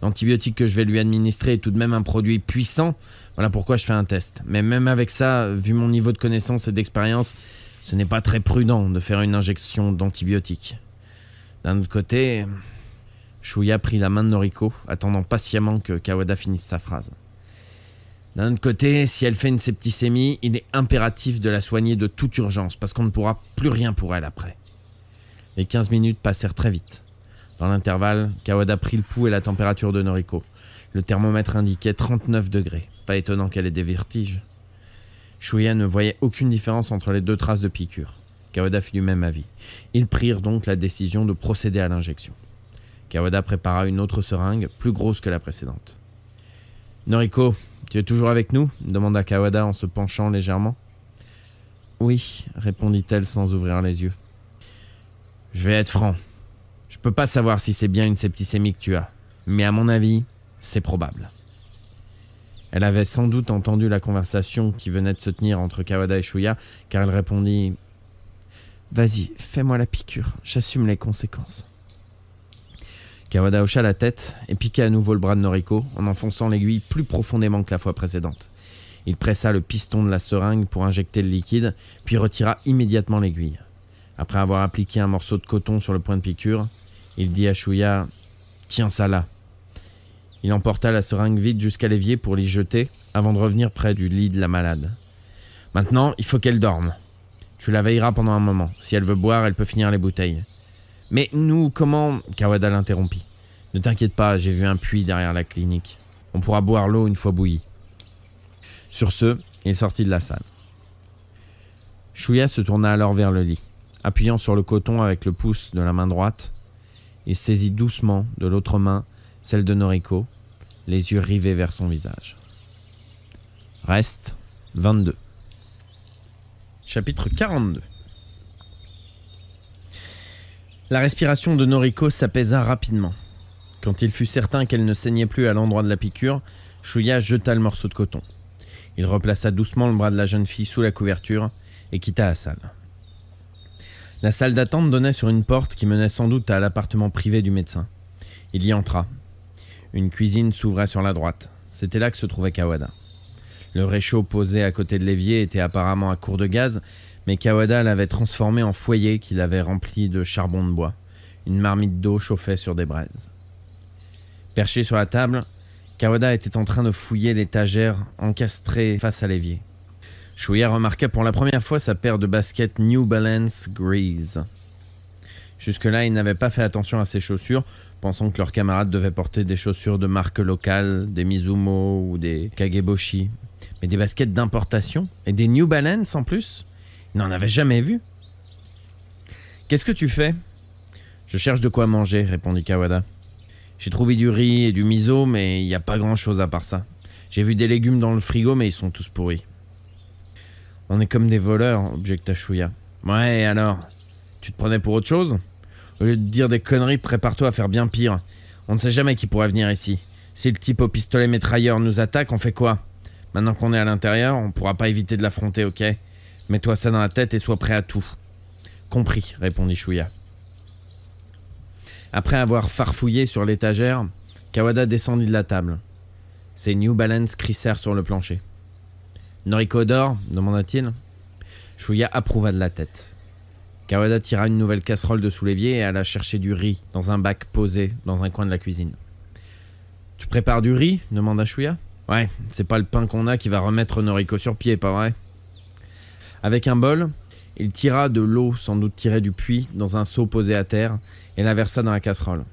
L'antibiotique que je vais lui administrer est tout de même un produit puissant, voilà pourquoi je fais un test. Mais même avec ça, vu mon niveau de connaissance et d'expérience, ce n'est pas très prudent de faire une injection d'antibiotique. D'un autre côté, Chouya prit la main de Noriko, attendant patiemment que Kawada finisse sa phrase. D'un autre côté, si elle fait une septicémie, il est impératif de la soigner de toute urgence, parce qu'on ne pourra plus rien pour elle après. Les 15 minutes passèrent très vite. Dans l'intervalle, Kawada prit le pouls et la température de Noriko. Le thermomètre indiquait 39 degrés. Pas étonnant qu'elle ait des vertiges. Shuya ne voyait aucune différence entre les deux traces de piqûres. Kawada fut du même avis. Ils prirent donc la décision de procéder à l'injection. Kawada prépara une autre seringue, plus grosse que la précédente. Noriko, tu es toujours avec nous demanda Kawada en se penchant légèrement. Oui, répondit-elle sans ouvrir les yeux. Je vais être franc. Je peux pas savoir si c'est bien une septicémie que tu as, mais à mon avis, c'est probable. Elle avait sans doute entendu la conversation qui venait de se tenir entre Kawada et Shuya, car elle répondit Vas-y, fais-moi la piqûre, j'assume les conséquences. Kawada hocha la tête et piqua à nouveau le bras de Noriko en enfonçant l'aiguille plus profondément que la fois précédente. Il pressa le piston de la seringue pour injecter le liquide, puis retira immédiatement l'aiguille. Après avoir appliqué un morceau de coton sur le point de piqûre, il dit à Shuya Tiens ça là. Il emporta la seringue vide jusqu'à l'évier pour l'y jeter avant de revenir près du lit de la malade. Maintenant, il faut qu'elle dorme. Tu la veilleras pendant un moment. Si elle veut boire, elle peut finir les bouteilles. Mais nous, comment Kawada l'interrompit. Ne t'inquiète pas, j'ai vu un puits derrière la clinique. On pourra boire l'eau une fois bouillie. Sur ce, il sortit de la salle. Chouya se tourna alors vers le lit. Appuyant sur le coton avec le pouce de la main droite, il saisit doucement de l'autre main celle de Noriko, les yeux rivés vers son visage. Reste 22. Chapitre 42 la respiration de Noriko s'apaisa rapidement. Quand il fut certain qu'elle ne saignait plus à l'endroit de la piqûre, Shuya jeta le morceau de coton. Il replaça doucement le bras de la jeune fille sous la couverture et quitta la salle. La salle d'attente donnait sur une porte qui menait sans doute à l'appartement privé du médecin. Il y entra. Une cuisine s'ouvrait sur la droite. C'était là que se trouvait Kawada. Le réchaud posé à côté de l'évier était apparemment à court de gaz, mais Kawada l'avait transformé en foyer qu'il avait rempli de charbon de bois. Une marmite d'eau chauffait sur des braises. Perché sur la table, Kawada était en train de fouiller l'étagère encastrée face à l'évier. Shuya remarqua pour la première fois sa paire de baskets New Balance Grease. Jusque-là, il n'avait pas fait attention à ses chaussures, pensant que leurs camarades devaient porter des chaussures de marque locale, des Mizumo ou des Kageboshi. Mais des baskets d'importation Et des New Balance en plus n'en avait jamais vu. Qu'est-ce que tu fais Je cherche de quoi manger, répondit Kawada. J'ai trouvé du riz et du miso, mais il n'y a pas grand-chose à part ça. J'ai vu des légumes dans le frigo, mais ils sont tous pourris. On est comme des voleurs, objecta Shuya. Ouais, alors Tu te prenais pour autre chose Au lieu de dire des conneries, prépare-toi à faire bien pire. On ne sait jamais qui pourrait venir ici. Si le type au pistolet métrailleur nous attaque, on fait quoi Maintenant qu'on est à l'intérieur, on pourra pas éviter de l'affronter, ok Mets-toi ça dans la tête et sois prêt à tout. Compris, répondit Chouya. Après avoir farfouillé sur l'étagère, Kawada descendit de la table. Ses New Balance crissèrent sur le plancher. Noriko dort demanda-t-il. Chouya approuva de la tête. Kawada tira une nouvelle casserole de sous l'évier et alla chercher du riz dans un bac posé dans un coin de la cuisine. Tu prépares du riz demanda Chouya. Ouais, c'est pas le pain qu'on a qui va remettre Noriko sur pied, pas vrai avec un bol, il tira de l'eau sans doute tirée du puits dans un seau posé à terre et la versa dans la casserole.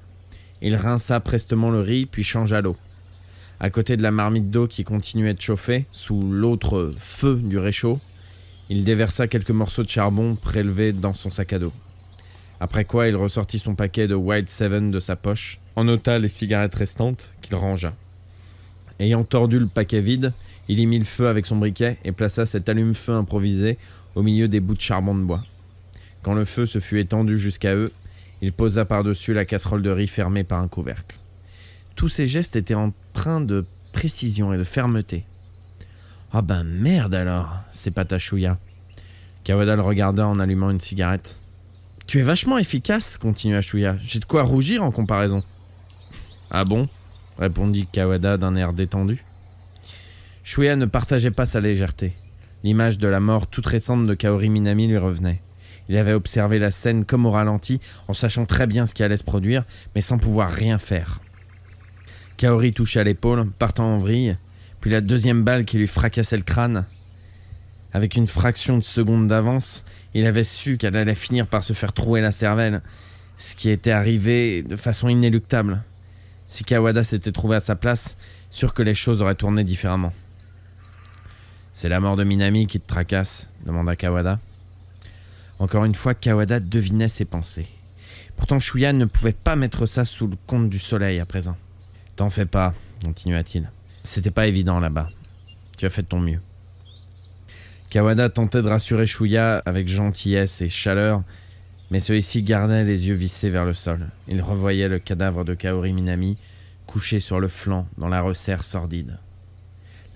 Il rinça prestement le riz puis changea l'eau. À côté de la marmite d'eau qui continuait de chauffer sous l'autre feu du réchaud, il déversa quelques morceaux de charbon prélevés dans son sac à dos. Après quoi, il ressortit son paquet de White Seven de sa poche, en ôta les cigarettes restantes qu'il rangea. Ayant tordu le paquet vide, il y mit le feu avec son briquet et plaça cet allume-feu improvisé au milieu des bouts de charbon de bois. Quand le feu se fut étendu jusqu'à eux, il posa par-dessus la casserole de riz fermée par un couvercle. Tous ces gestes étaient empreints de précision et de fermeté. Ah ben merde alors, c'est Chouya. Kawada le regarda en allumant une cigarette. Tu es vachement efficace, continua Chouya. J'ai de quoi rougir en comparaison. Ah bon répondit Kawada d'un air détendu. Shuya ne partageait pas sa légèreté. L'image de la mort toute récente de Kaori Minami lui revenait. Il avait observé la scène comme au ralenti, en sachant très bien ce qui allait se produire, mais sans pouvoir rien faire. Kaori toucha l'épaule, partant en vrille, puis la deuxième balle qui lui fracassait le crâne. Avec une fraction de seconde d'avance, il avait su qu'elle allait finir par se faire trouer la cervelle, ce qui était arrivé de façon inéluctable. Si Kawada s'était trouvé à sa place, sûr que les choses auraient tourné différemment. C'est la mort de Minami qui te tracasse demanda Kawada. Encore une fois, Kawada devinait ses pensées. Pourtant, Shuya ne pouvait pas mettre ça sous le compte du soleil à présent. T'en fais pas, continua-t-il. C'était pas évident là-bas. Tu as fait de ton mieux. Kawada tentait de rassurer Shuya avec gentillesse et chaleur, mais celui-ci gardait les yeux vissés vers le sol. Il revoyait le cadavre de Kaori Minami couché sur le flanc dans la resserre sordide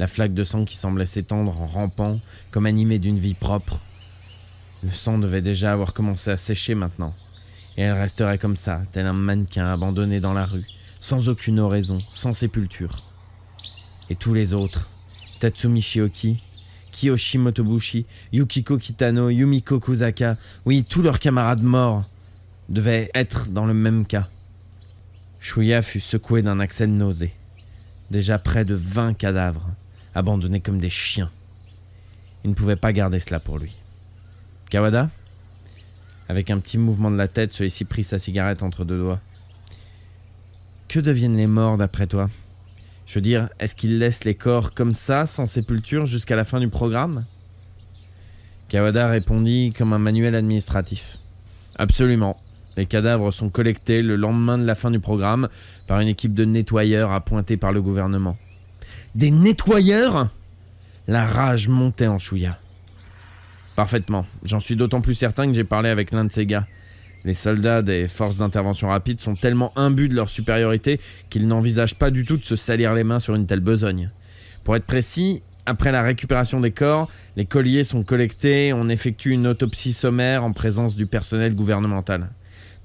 la flaque de sang qui semblait s'étendre en rampant, comme animée d'une vie propre. Le sang devait déjà avoir commencé à sécher maintenant, et elle resterait comme ça, tel un mannequin abandonné dans la rue, sans aucune oraison, sans sépulture. Et tous les autres, Tatsumi Shioki, Kiyoshi Motobushi, Yukiko Kitano, Yumiko Kuzaka, oui, tous leurs camarades morts, devaient être dans le même cas. Shuya fut secoué d'un accès de nausée. Déjà près de vingt cadavres, abandonnés comme des chiens. Il ne pouvait pas garder cela pour lui. Kawada Avec un petit mouvement de la tête, celui-ci prit sa cigarette entre deux doigts. Que deviennent les morts d'après toi Je veux dire, est-ce qu'ils laissent les corps comme ça, sans sépulture, jusqu'à la fin du programme Kawada répondit comme un manuel administratif. Absolument. Les cadavres sont collectés le lendemain de la fin du programme par une équipe de nettoyeurs appointée par le gouvernement des nettoyeurs La rage montait en Chouya. Parfaitement. J'en suis d'autant plus certain que j'ai parlé avec l'un de ces gars. Les soldats des forces d'intervention rapide sont tellement imbus de leur supériorité qu'ils n'envisagent pas du tout de se salir les mains sur une telle besogne. Pour être précis, après la récupération des corps, les colliers sont collectés, on effectue une autopsie sommaire en présence du personnel gouvernemental.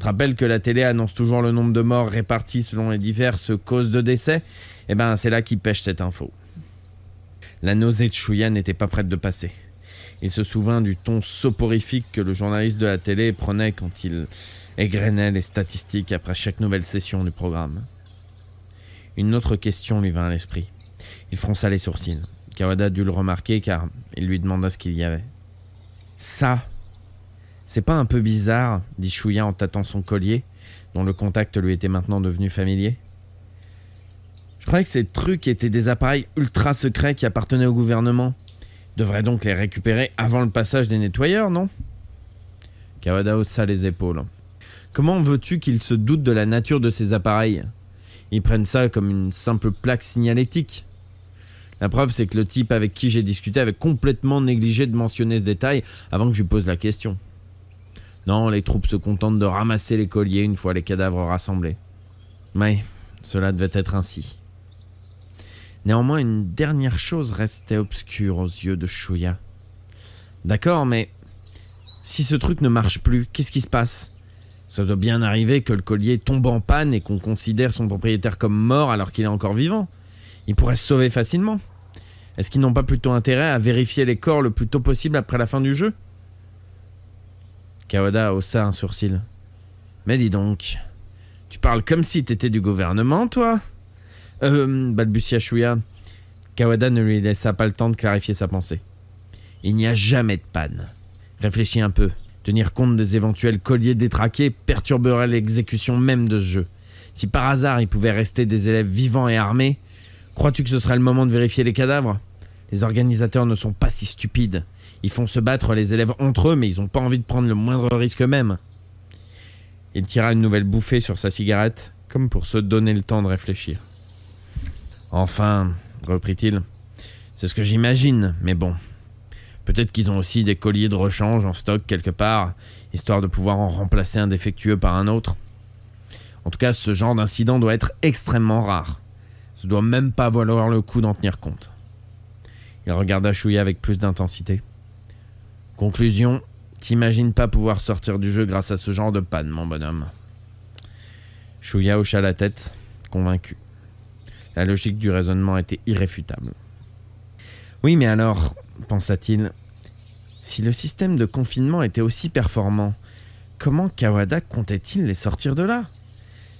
Je rappelle que la télé annonce toujours le nombre de morts répartis selon les diverses causes de décès eh ben, c'est là qu'il pêche cette info. La nausée de Chouya n'était pas prête de passer. Il se souvint du ton soporifique que le journaliste de la télé prenait quand il égrenait les statistiques après chaque nouvelle session du programme. Une autre question lui vint à l'esprit. Il fronça les sourcils. Kawada dut le remarquer car il lui demanda ce qu'il y avait. Ça C'est pas un peu bizarre dit Chouya en tâtant son collier, dont le contact lui était maintenant devenu familier. Je croyais que ces trucs étaient des appareils ultra secrets qui appartenaient au gouvernement. Ils devraient donc les récupérer avant le passage des nettoyeurs, non Kawada haussa les épaules. Comment veux-tu qu'ils se doutent de la nature de ces appareils Ils prennent ça comme une simple plaque signalétique. La preuve, c'est que le type avec qui j'ai discuté avait complètement négligé de mentionner ce détail avant que je lui pose la question. Non, les troupes se contentent de ramasser les colliers une fois les cadavres rassemblés. Mais cela devait être ainsi. Néanmoins, une dernière chose restait obscure aux yeux de Shuya. D'accord, mais si ce truc ne marche plus, qu'est-ce qui se passe Ça doit bien arriver que le collier tombe en panne et qu'on considère son propriétaire comme mort alors qu'il est encore vivant. Il pourrait se sauver facilement. Est-ce qu'ils n'ont pas plutôt intérêt à vérifier les corps le plus tôt possible après la fin du jeu Kawada haussa un sourcil. Mais dis donc, tu parles comme si t'étais du gouvernement, toi euh, balbutia Shuya. Kawada ne lui laissa pas le temps de clarifier sa pensée. Il n'y a jamais de panne. Réfléchis un peu. Tenir compte des éventuels colliers détraqués perturberait l'exécution même de ce jeu. Si par hasard il pouvait rester des élèves vivants et armés, crois-tu que ce serait le moment de vérifier les cadavres Les organisateurs ne sont pas si stupides. Ils font se battre les élèves entre eux, mais ils n'ont pas envie de prendre le moindre risque eux-mêmes. Il tira une nouvelle bouffée sur sa cigarette, comme pour se donner le temps de réfléchir. Enfin, reprit-il, c'est ce que j'imagine, mais bon. Peut-être qu'ils ont aussi des colliers de rechange en stock quelque part, histoire de pouvoir en remplacer un défectueux par un autre. En tout cas, ce genre d'incident doit être extrêmement rare. Ça doit même pas valoir le coup d'en tenir compte. Il regarda Chouya avec plus d'intensité. Conclusion, t'imagines pas pouvoir sortir du jeu grâce à ce genre de panne, mon bonhomme. Chouya hocha la tête, convaincu. La logique du raisonnement était irréfutable. Oui, mais alors, pensa-t-il, si le système de confinement était aussi performant, comment Kawada comptait-il les sortir de là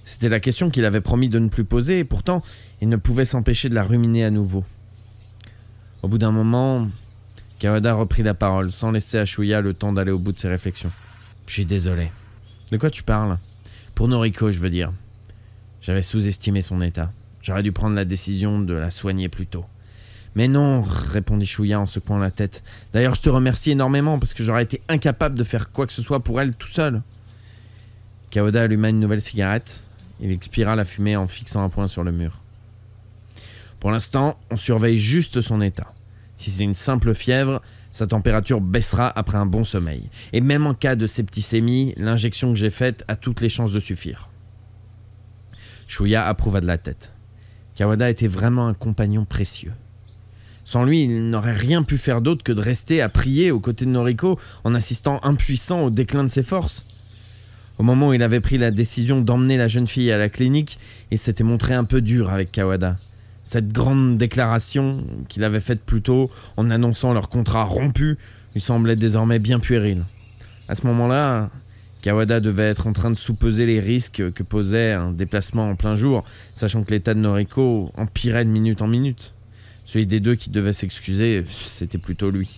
C'était la question qu'il avait promis de ne plus poser, et pourtant, il ne pouvait s'empêcher de la ruminer à nouveau. Au bout d'un moment, Kawada reprit la parole, sans laisser à Shuya le temps d'aller au bout de ses réflexions. Je suis désolé. De quoi tu parles Pour Noriko, je veux dire. J'avais sous-estimé son état. J'aurais dû prendre la décision de la soigner plus tôt. Mais non, répondit Chouya en secouant la tête. D'ailleurs, je te remercie énormément parce que j'aurais été incapable de faire quoi que ce soit pour elle tout seul. Kaoda alluma une nouvelle cigarette. Il expira la fumée en fixant un point sur le mur. Pour l'instant, on surveille juste son état. Si c'est une simple fièvre, sa température baissera après un bon sommeil. Et même en cas de septicémie, l'injection que j'ai faite a toutes les chances de suffire. Chouya approuva de la tête. Kawada était vraiment un compagnon précieux. Sans lui, il n'aurait rien pu faire d'autre que de rester à prier aux côtés de Noriko en assistant impuissant au déclin de ses forces. Au moment où il avait pris la décision d'emmener la jeune fille à la clinique, il s'était montré un peu dur avec Kawada. Cette grande déclaration qu'il avait faite plus tôt en annonçant leur contrat rompu lui semblait désormais bien puérile. À ce moment-là, Kawada devait être en train de sous-peser les risques que posait un déplacement en plein jour, sachant que l'état de Noriko empirait de minute en minute. Celui des deux qui devait s'excuser, c'était plutôt lui.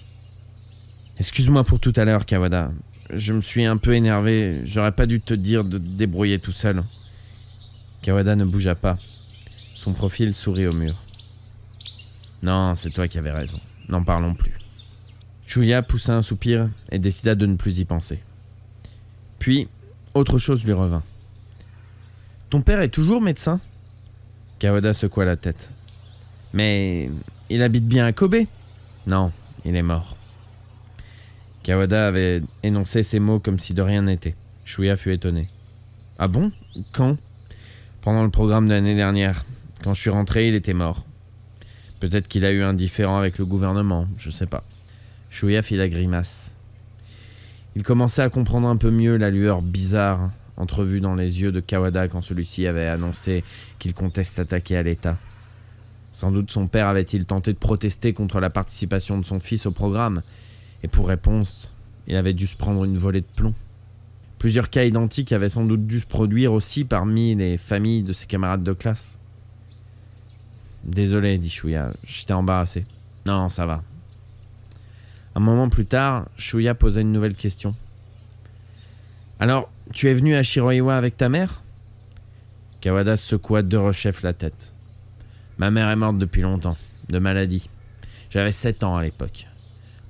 Excuse-moi pour tout à l'heure, Kawada. Je me suis un peu énervé, j'aurais pas dû te dire de te débrouiller tout seul. Kawada ne bougea pas. Son profil sourit au mur. Non, c'est toi qui avais raison. N'en parlons plus. Chuya poussa un soupir et décida de ne plus y penser. Puis, autre chose lui revint. Ton père est toujours médecin Kawada secoua la tête. Mais il habite bien à Kobe Non, il est mort. Kawada avait énoncé ces mots comme si de rien n'était. Shuya fut étonné. Ah bon Quand Pendant le programme de l'année dernière. Quand je suis rentré, il était mort. Peut-être qu'il a eu un différend avec le gouvernement, je sais pas. Shuya fit la grimace. Il commençait à comprendre un peu mieux la lueur bizarre entrevue dans les yeux de Kawada quand celui-ci avait annoncé qu'il comptait s'attaquer à l'État. Sans doute son père avait-il tenté de protester contre la participation de son fils au programme, et pour réponse, il avait dû se prendre une volée de plomb. Plusieurs cas identiques avaient sans doute dû se produire aussi parmi les familles de ses camarades de classe. Désolé, dit Shuya, « j'étais embarrassé. Non, ça va, un moment plus tard, Shuya posa une nouvelle question. Alors, tu es venu à Shiroiwa avec ta mère Kawada secoua de rechef la tête. Ma mère est morte depuis longtemps, de maladie. J'avais 7 ans à l'époque.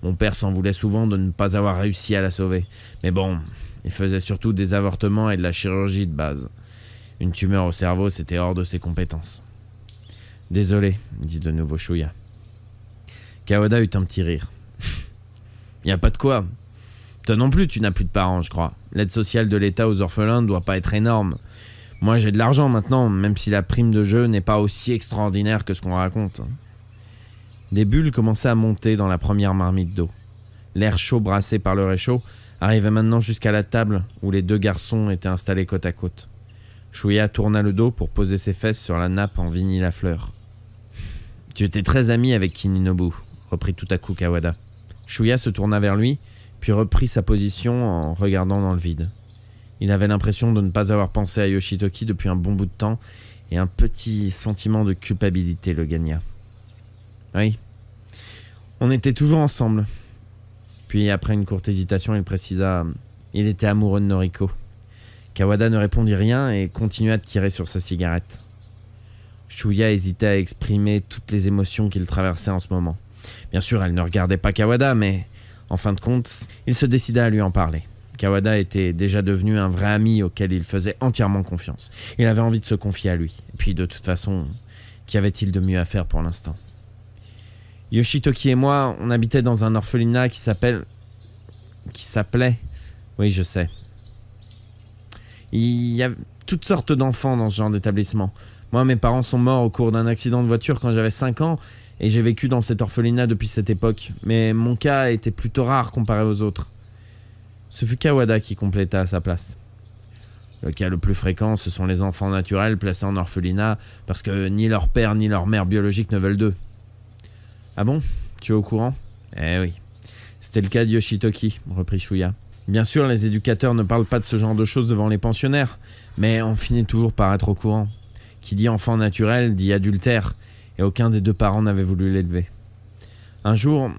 Mon père s'en voulait souvent de ne pas avoir réussi à la sauver. Mais bon, il faisait surtout des avortements et de la chirurgie de base. Une tumeur au cerveau, c'était hors de ses compétences. Désolé, dit de nouveau Shuya. Kawada eut un petit rire. Y pas de quoi. Toi non plus, tu n'as plus de parents, je crois. L'aide sociale de l'État aux orphelins ne doit pas être énorme. Moi, j'ai de l'argent maintenant, même si la prime de jeu n'est pas aussi extraordinaire que ce qu'on raconte. Des bulles commençaient à monter dans la première marmite d'eau. L'air chaud brassé par le réchaud arrivait maintenant jusqu'à la table où les deux garçons étaient installés côte à côte. Chouya tourna le dos pour poser ses fesses sur la nappe en vinyle à fleurs. Tu étais très ami avec Kininobu, reprit tout à coup Kawada. Shuya se tourna vers lui, puis reprit sa position en regardant dans le vide. Il avait l'impression de ne pas avoir pensé à Yoshitoki depuis un bon bout de temps, et un petit sentiment de culpabilité le gagna. Oui, on était toujours ensemble. Puis après une courte hésitation, il précisa il était amoureux de Noriko. Kawada ne répondit rien et continua de tirer sur sa cigarette. Shuya hésitait à exprimer toutes les émotions qu'il traversait en ce moment. Bien sûr, elle ne regardait pas Kawada, mais en fin de compte, il se décida à lui en parler. Kawada était déjà devenu un vrai ami auquel il faisait entièrement confiance. Il avait envie de se confier à lui. Et puis de toute façon, qu'y avait-il de mieux à faire pour l'instant Yoshitoki et moi, on habitait dans un orphelinat qui s'appelle... qui s'appelait... Oui, je sais. Il y a toutes sortes d'enfants dans ce genre d'établissement. Moi, mes parents sont morts au cours d'un accident de voiture quand j'avais 5 ans, et j'ai vécu dans cet orphelinat depuis cette époque, mais mon cas était plutôt rare comparé aux autres. Ce fut Kawada qui compléta à sa place. Le cas le plus fréquent, ce sont les enfants naturels placés en orphelinat parce que ni leur père ni leur mère biologique ne veulent d'eux. Ah bon Tu es au courant Eh oui. C'était le cas de Yoshitoki, reprit Shuya. Bien sûr, les éducateurs ne parlent pas de ce genre de choses devant les pensionnaires, mais on finit toujours par être au courant. Qui dit enfant naturel dit adultère, et aucun des deux parents n'avait voulu l'élever. Un jour,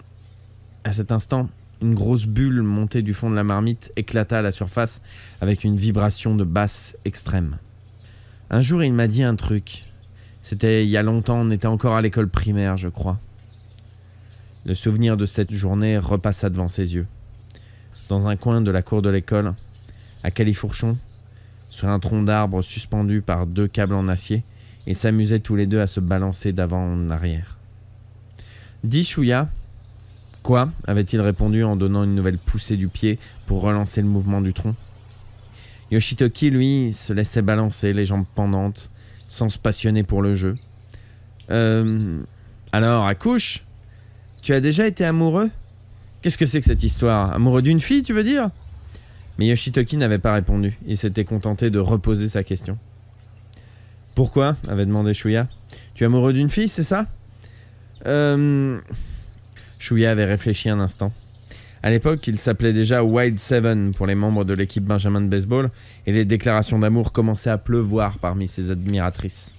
à cet instant, une grosse bulle montée du fond de la marmite éclata à la surface avec une vibration de basse extrême. Un jour, il m'a dit un truc. C'était il y a longtemps, on était encore à l'école primaire, je crois. Le souvenir de cette journée repassa devant ses yeux. Dans un coin de la cour de l'école, à califourchon, sur un tronc d'arbre suspendu par deux câbles en acier, et s'amusaient tous les deux à se balancer d'avant en arrière. Dis Chouya Quoi avait-il répondu en donnant une nouvelle poussée du pied pour relancer le mouvement du tronc. Yoshitoki, lui, se laissait balancer, les jambes pendantes, sans se passionner pour le jeu. Euh. Alors, accouche Tu as déjà été amoureux Qu'est-ce que c'est que cette histoire Amoureux d'une fille, tu veux dire Mais Yoshitoki n'avait pas répondu. Il s'était contenté de reposer sa question. Pourquoi avait demandé Chouya. Tu es amoureux d'une fille, c'est ça Euh. avait réfléchi un instant. À l'époque, il s'appelait déjà Wild Seven pour les membres de l'équipe Benjamin de baseball, et les déclarations d'amour commençaient à pleuvoir parmi ses admiratrices.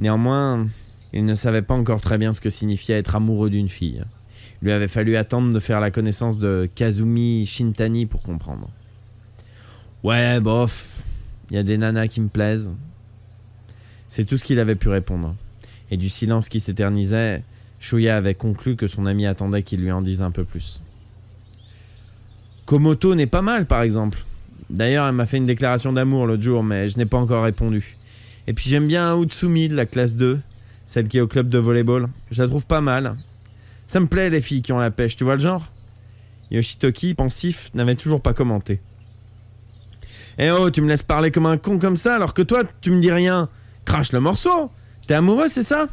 Néanmoins, il ne savait pas encore très bien ce que signifiait être amoureux d'une fille. Il lui avait fallu attendre de faire la connaissance de Kazumi Shintani pour comprendre. Ouais, bof, il y a des nanas qui me plaisent, c'est tout ce qu'il avait pu répondre. Et du silence qui s'éternisait, Shuya avait conclu que son ami attendait qu'il lui en dise un peu plus. Komoto n'est pas mal, par exemple. D'ailleurs, elle m'a fait une déclaration d'amour l'autre jour, mais je n'ai pas encore répondu. Et puis j'aime bien Utsumi de la classe 2, celle qui est au club de volleyball. Je la trouve pas mal. Ça me plaît les filles qui ont la pêche, tu vois le genre Yoshitoki, pensif, n'avait toujours pas commenté. Eh oh, tu me laisses parler comme un con comme ça alors que toi, tu me dis rien. Crache le morceau T'es amoureux, c'est ça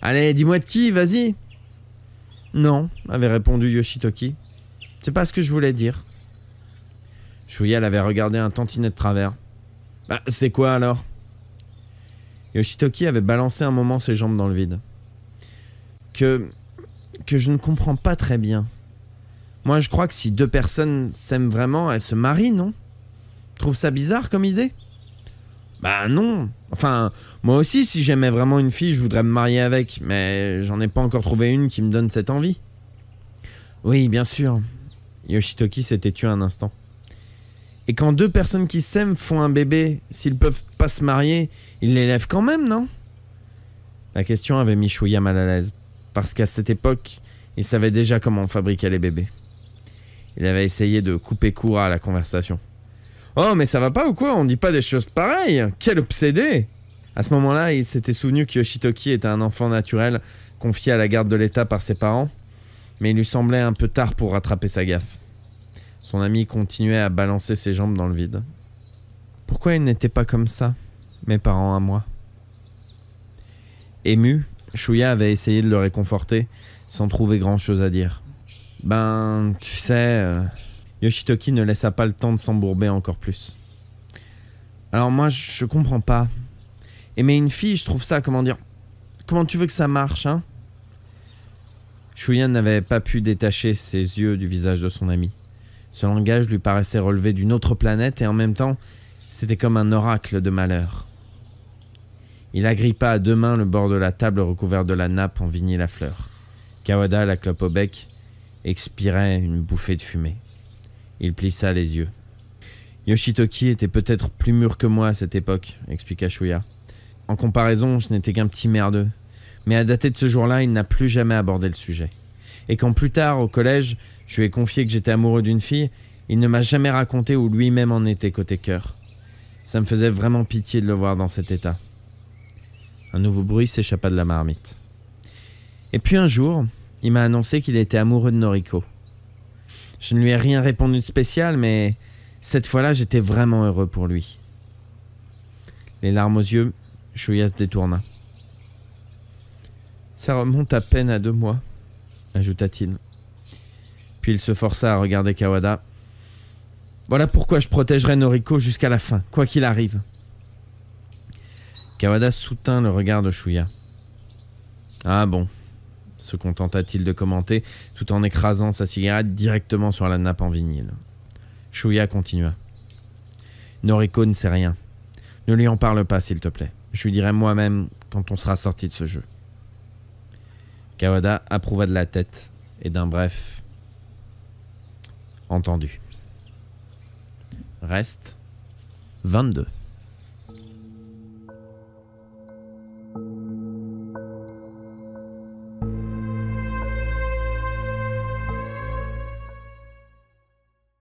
Allez, dis-moi de qui, vas-y. Non, avait répondu Yoshitoki. C'est pas ce que je voulais dire. Shuya l'avait regardé un tantinet de travers. Bah, c'est quoi alors Yoshitoki avait balancé un moment ses jambes dans le vide. Que. que je ne comprends pas très bien. Moi, je crois que si deux personnes s'aiment vraiment, elles se marient, non Trouve ça bizarre comme idée Bah non Enfin, moi aussi, si j'aimais vraiment une fille, je voudrais me marier avec, mais j'en ai pas encore trouvé une qui me donne cette envie. Oui, bien sûr. Yoshitoki s'était tué un instant. Et quand deux personnes qui s'aiment font un bébé, s'ils peuvent pas se marier, ils l'élèvent quand même, non La question avait mis Shuya mal à l'aise, parce qu'à cette époque, il savait déjà comment fabriquer les bébés. Il avait essayé de couper court à la conversation. Oh, mais ça va pas ou quoi On dit pas des choses pareilles Quel obsédé À ce moment-là, il s'était souvenu que Yoshitoki était un enfant naturel confié à la garde de l'État par ses parents, mais il lui semblait un peu tard pour rattraper sa gaffe. Son ami continuait à balancer ses jambes dans le vide. Pourquoi il n'était pas comme ça, mes parents à moi Ému, Shuya avait essayé de le réconforter, sans trouver grand-chose à dire. Ben, tu sais... Euh, Yoshitoki ne laissa pas le temps de s'embourber encore plus. Alors moi, je comprends pas. Et mais une fille, je trouve ça, comment dire... Comment tu veux que ça marche, hein Shuyan n'avait pas pu détacher ses yeux du visage de son ami. Ce langage lui paraissait relevé d'une autre planète et en même temps, c'était comme un oracle de malheur. Il agrippa à deux mains le bord de la table recouvert de la nappe en vinyle à fleurs. Kawada, la clope au bec, expirait une bouffée de fumée. Il plissa les yeux. Yoshitoki était peut-être plus mûr que moi à cette époque, expliqua Shuya. En comparaison, je n'étais qu'un petit merdeux. Mais à dater de ce jour-là, il n'a plus jamais abordé le sujet. Et quand plus tard, au collège, je lui ai confié que j'étais amoureux d'une fille, il ne m'a jamais raconté où lui-même en était côté cœur. Ça me faisait vraiment pitié de le voir dans cet état. Un nouveau bruit s'échappa de la marmite. Et puis un jour, il m'a annoncé qu'il était amoureux de Noriko. Je ne lui ai rien répondu de spécial, mais cette fois-là, j'étais vraiment heureux pour lui. Les larmes aux yeux, Shuya se détourna. Ça remonte à peine à deux mois, ajouta-t-il. Puis il se força à regarder Kawada. Voilà pourquoi je protégerai Noriko jusqu'à la fin, quoi qu'il arrive. Kawada soutint le regard de Shuya. Ah bon, se contenta-t-il de commenter, tout en écrasant sa cigarette directement sur la nappe en vinyle. Chouya continua. Noriko ne sait rien. Ne lui en parle pas, s'il te plaît. Je lui dirai moi-même quand on sera sorti de ce jeu. Kawada approuva de la tête et d'un bref entendu. Reste 22.